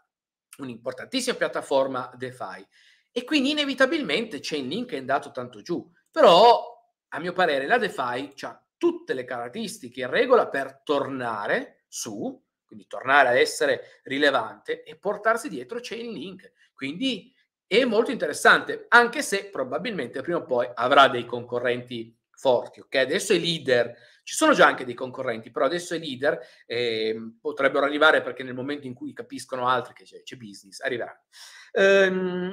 Speaker 1: un'importantissima piattaforma DeFi. E quindi inevitabilmente c'è Chainlink è andato tanto giù. Però a mio parere la DeFi ha tutte le caratteristiche in regola per tornare su, quindi tornare ad essere rilevante e portarsi dietro Chainlink. Quindi è molto interessante, anche se probabilmente prima o poi avrà dei concorrenti forti, ok? Adesso è leader ci sono già anche dei concorrenti, però adesso è leader, eh, potrebbero arrivare perché nel momento in cui capiscono altri che c'è, c'è business, arriverà. Um,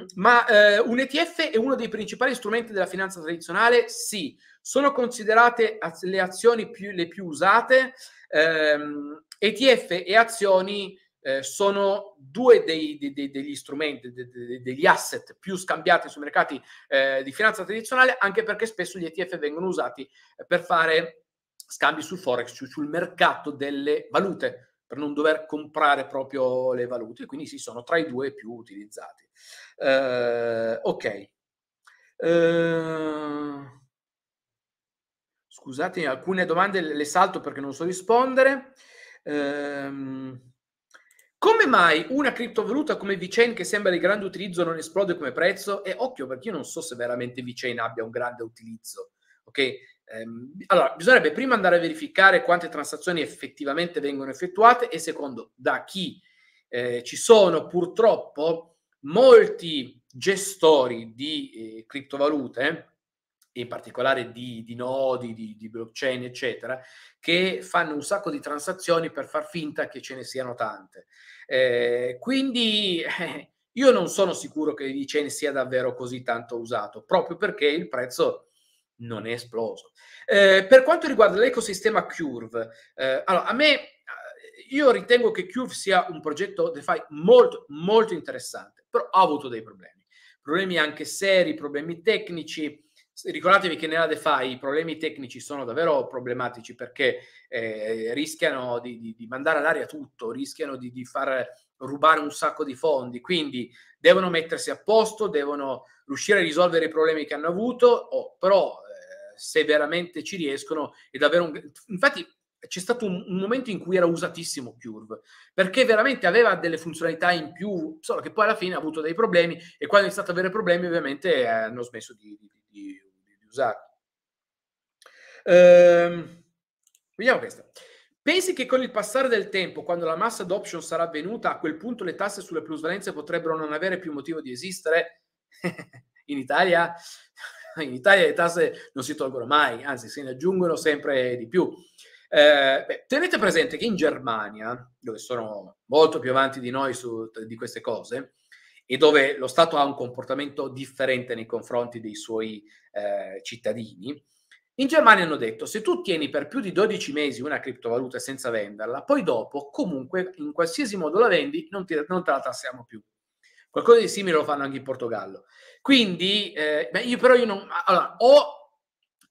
Speaker 1: ehm, ma uh, un ETF è uno dei principali strumenti della finanza tradizionale? Sì. Sono considerate az- le azioni più, le più usate? Um, ehm, ETF e azioni eh, sono due dei, dei, dei, degli strumenti, degli asset più scambiati sui mercati eh, di finanza tradizionale, anche perché spesso gli ETF vengono usati eh, per fare scambi sul forex, cioè sul mercato delle valute, per non dover comprare proprio le valute, quindi sì, sono tra i due più utilizzati. Uh, ok. Uh, eh, scusatemi, alcune domande le salto perché non so rispondere. Uh, come mai una criptovaluta come VeChain, che sembra di grande utilizzo, non esplode come prezzo? E occhio, perché io non so se veramente VeChain abbia un grande utilizzo. Ok, Ehm, allora, bisognerebbe prima andare a verificare quante transazioni effettivamente vengono effettuate e secondo, da chi eh, ci sono purtroppo molti gestori di eh, criptovalute, in particolare di, di nodi, di, di, blockchain, eccetera, che fanno un sacco di transazioni per far finta che ce ne siano tante. Eh, quindi eh, io non sono sicuro che il ce sia davvero così tanto usato, proprio perché il prezzo non è esploso. Eh, per quanto riguarda l'ecosistema Curve, eh, allora, a me eh, io ritengo che Curve sia un progetto DeFi molto, molto interessante, però ha avuto dei problemi, problemi anche seri, problemi tecnici. Ricordatevi che nella DeFi i problemi tecnici sono davvero problematici perché eh, rischiano di, di, di, mandare all'aria tutto, rischiano di, di far rubare un sacco di fondi, quindi devono mettersi a posto, devono riuscire a risolvere i problemi che hanno avuto, oh, però se veramente ci riescono, è davvero un... Infatti c'è stato un, un momento in cui era usatissimo Curve, perché veramente aveva delle funzionalità in più, solo che poi alla fine ha avuto dei problemi e quando è iniziato ad avere problemi ovviamente hanno smesso di, di, di, di usarlo. Ehm, vediamo questa. Pensi che con il passare del tempo, quando la mass adoption sarà avvenuta, a quel punto le tasse sulle plusvalenze potrebbero non avere più motivo di esistere? in Italia in Italia le tasse non si tolgono mai, anzi se ne aggiungono sempre di più. Eh, beh, tenete presente che in Germania, dove sono molto più avanti di noi su di queste cose, e dove lo Stato ha un comportamento differente nei confronti dei suoi eh, cittadini, in Germania hanno detto se tu tieni per più di 12 mesi una criptovaluta senza venderla, poi dopo comunque in qualsiasi modo la vendi non, ti, non te la tassiamo più. Qualcosa di simile lo fanno anche in Portogallo. Quindi, eh, beh, io però io non... Allora, o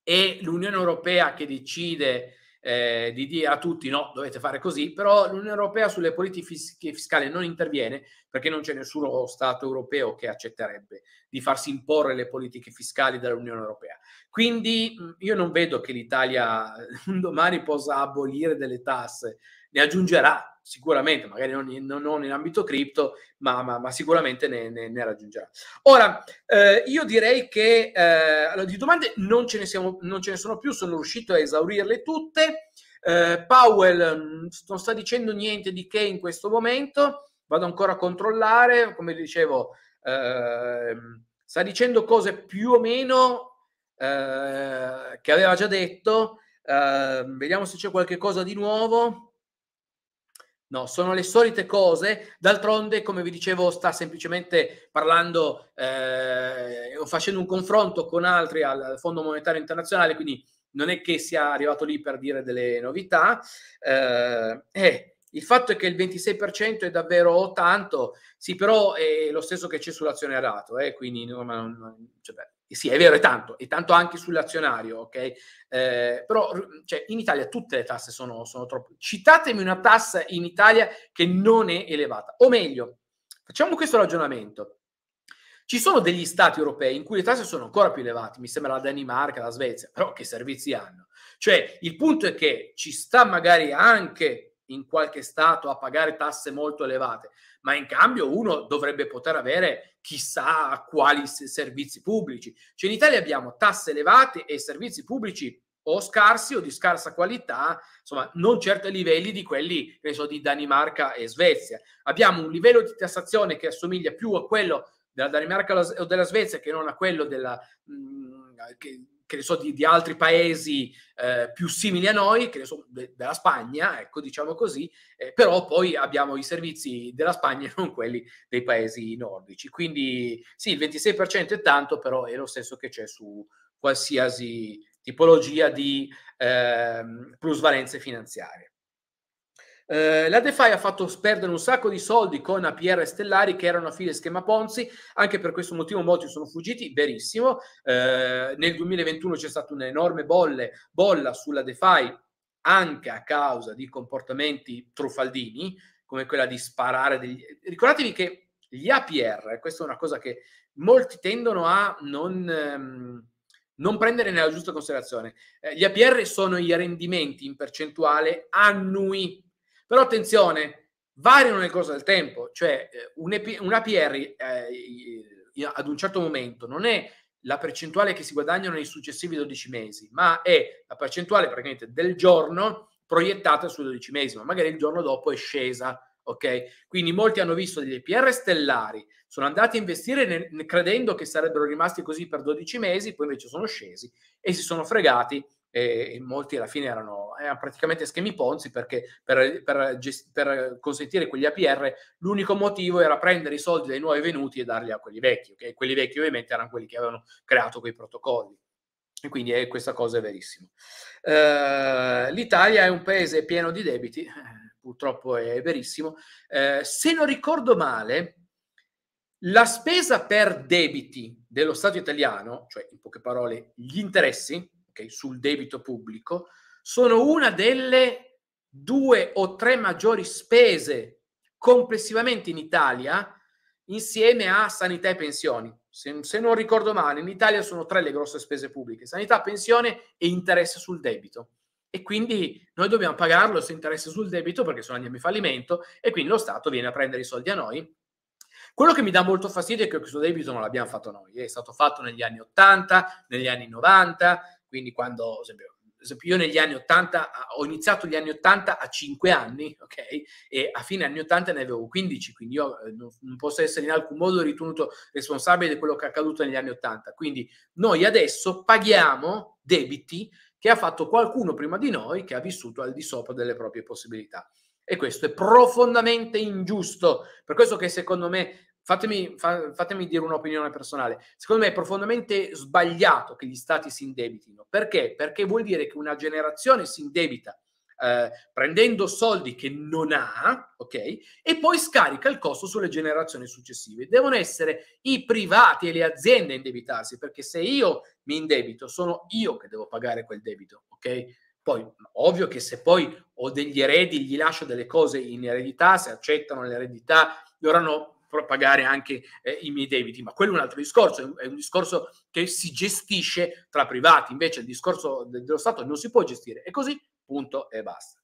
Speaker 1: è l'Unione Europea che decide eh, di dire a tutti no, dovete fare così, però l'Unione Europea sulle politiche fis- fiscali non interviene perché non c'è nessuno Stato europeo che accetterebbe di farsi imporre le politiche fiscali dall'Unione Europea. Quindi mm, io non vedo che l'Italia un domani possa abolire delle tasse ne aggiungerà sicuramente, magari non, non, non in ambito cripto, ma, ma, ma sicuramente ne, ne, ne, raggiungerà. Ora, eh, io direi che eh, allora, di domande non ce, siamo, non ce, ne sono più, sono riuscito a esaurirle tutte. Eh, Powell mm, non sta dicendo niente di che in questo momento, vado ancora a controllare, come dicevo, ehm, sta dicendo cose più o meno eh, che aveva già detto, ehm, vediamo se c'è qualche cosa di nuovo. No, sono le solite cose. D'altronde, come vi dicevo, sta semplicemente parlando, eh, facendo un confronto con altri al Fondo Monetario Internazionale, quindi non è che sia arrivato lì per dire delle novità. Eh, eh, il fatto è che il 26% è davvero tanto, sì, però è lo stesso che c'è sull'azione sull'azionariato, eh, quindi non, non, cioè, beh, sì, è vero, è tanto, è tanto anche sull'azionario, ok? Eh, però cioè, in Italia tutte le tasse sono, sono troppe. Citatemi una tassa in Italia che non è elevata. O meglio, facciamo questo ragionamento. Ci sono degli stati europei in cui le tasse sono ancora più elevate, mi sembra la Danimarca, la Svezia, però che servizi hanno? Cioè, il punto è che ci sta magari anche in qualche stato a pagare tasse molto elevate, ma in cambio uno dovrebbe poter avere chissà quali servizi pubblici. Cioè in Italia abbiamo tasse elevate e servizi pubblici o scarsi o di scarsa qualità, insomma, non certi livelli di quelli, che so, di Danimarca e Svezia. Abbiamo un livello di tassazione che assomiglia più a quello della Danimarca o della Svezia che non a quello della, mh, mm, che, che ne so, di, di altri paesi eh, più simili a noi, che ne so, de, della Spagna, ecco, diciamo così, eh, però poi abbiamo i servizi della Spagna e non quelli dei paesi nordici. Quindi sì, il 26% è tanto, però è lo stesso che c'è su qualsiasi tipologia di eh, plusvalenze finanziarie. Eh, la DeFi ha fatto perdere un sacco di soldi con APR stellari che erano a file schema Ponzi, anche per questo motivo molti sono fuggiti, verissimo. Eh, nel 2021 c'è stata un'enorme bolle, bolla sulla DeFi anche a causa di comportamenti truffaldini, come quella di sparare degli... Ricordatevi che gli APR, eh, questa è una cosa che molti tendono a non, ehm, non prendere nella giusta considerazione, eh, gli APR sono i rendimenti in percentuale annui però attenzione, variano nel corso del tempo, cioè eh, un, EP, un APR eh, ad un certo momento non è la percentuale che si guadagnano nei successivi 12 mesi, ma è la percentuale praticamente del giorno proiettata sui 12 mesi, ma magari il giorno dopo è scesa. Ok, quindi molti hanno visto degli APR stellari, sono andati a investire ne, credendo che sarebbero rimasti così per 12 mesi, poi invece sono scesi e si sono fregati e molti alla fine erano eh, praticamente schemi Ponzi perché per, per, per, consentire quegli APR l'unico motivo era prendere i soldi dei nuovi venuti e darli a quelli vecchi, okay? quelli vecchi ovviamente erano quelli che avevano creato quei protocolli. E quindi eh, questa cosa è verissima. Uh, L'Italia è un paese pieno di debiti, eh, purtroppo è verissimo. Uh, se non ricordo male, la spesa per debiti dello Stato italiano, cioè in poche parole gli interessi, okay, sul debito pubblico sono una delle due o tre maggiori spese complessivamente in Italia insieme a sanità e pensioni. Se, se, non ricordo male, in Italia sono tre le grosse spese pubbliche, sanità, pensione e interesse sul debito. E quindi noi dobbiamo pagarlo se interesse sul debito perché sono andiamo in fallimento e quindi lo Stato viene a prendere i soldi a noi. Quello che mi dà molto fastidio è che questo debito non l'abbiamo fatto noi, è stato fatto negli anni 80, negli anni 90, quindi quando, esempio, esempio, io negli anni 80, ho iniziato gli anni 80 a 5 anni, ok? E a fine anni 80 ne avevo 15, quindi io eh, non, posso essere in alcun modo ritenuto responsabile di quello che è accaduto negli anni 80. Quindi noi adesso paghiamo debiti che ha fatto qualcuno prima di noi che ha vissuto al di sopra delle proprie possibilità. E questo è profondamente ingiusto. Per questo che secondo me Fatemi, fa, fatemi, dire un'opinione personale. Secondo me è profondamente sbagliato che gli stati si indebitino. Perché? Perché vuol dire che una generazione si indebita eh, prendendo soldi che non ha, ok? E poi scarica il costo sulle generazioni successive. Devono essere i privati e le aziende a indebitarsi, perché se io mi indebito, sono io che devo pagare quel debito, ok? Poi, ovvio che se poi ho degli eredi, gli lascio delle cose in eredità, se accettano l'eredità, loro hanno pagare anche eh, i miei debiti, ma quello è un altro discorso, è un, è un, discorso che si gestisce tra privati, invece il discorso dello Stato non si può gestire, e così punto e basta.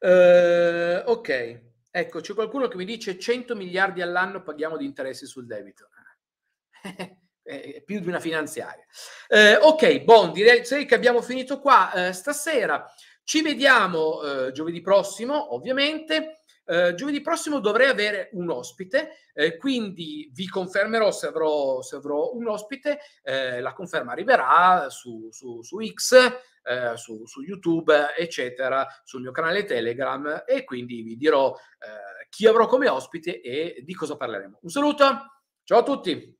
Speaker 1: Uh, ok, ecco, c'è qualcuno che mi dice 100 miliardi all'anno paghiamo di interessi sul debito. Eh, più di una finanziaria. Eh, ok, Bon, direi che abbiamo finito qua eh, stasera. Ci vediamo eh, giovedì prossimo, ovviamente. Eh, giovedì prossimo dovrei avere un ospite, eh, quindi vi confermerò se avrò, se avrò un ospite, eh, la conferma arriverà su, su, su X, eh, su, su, YouTube, eccetera, sul mio canale Telegram e quindi vi dirò eh, chi avrò come ospite e di cosa parleremo. Un saluto, ciao a tutti!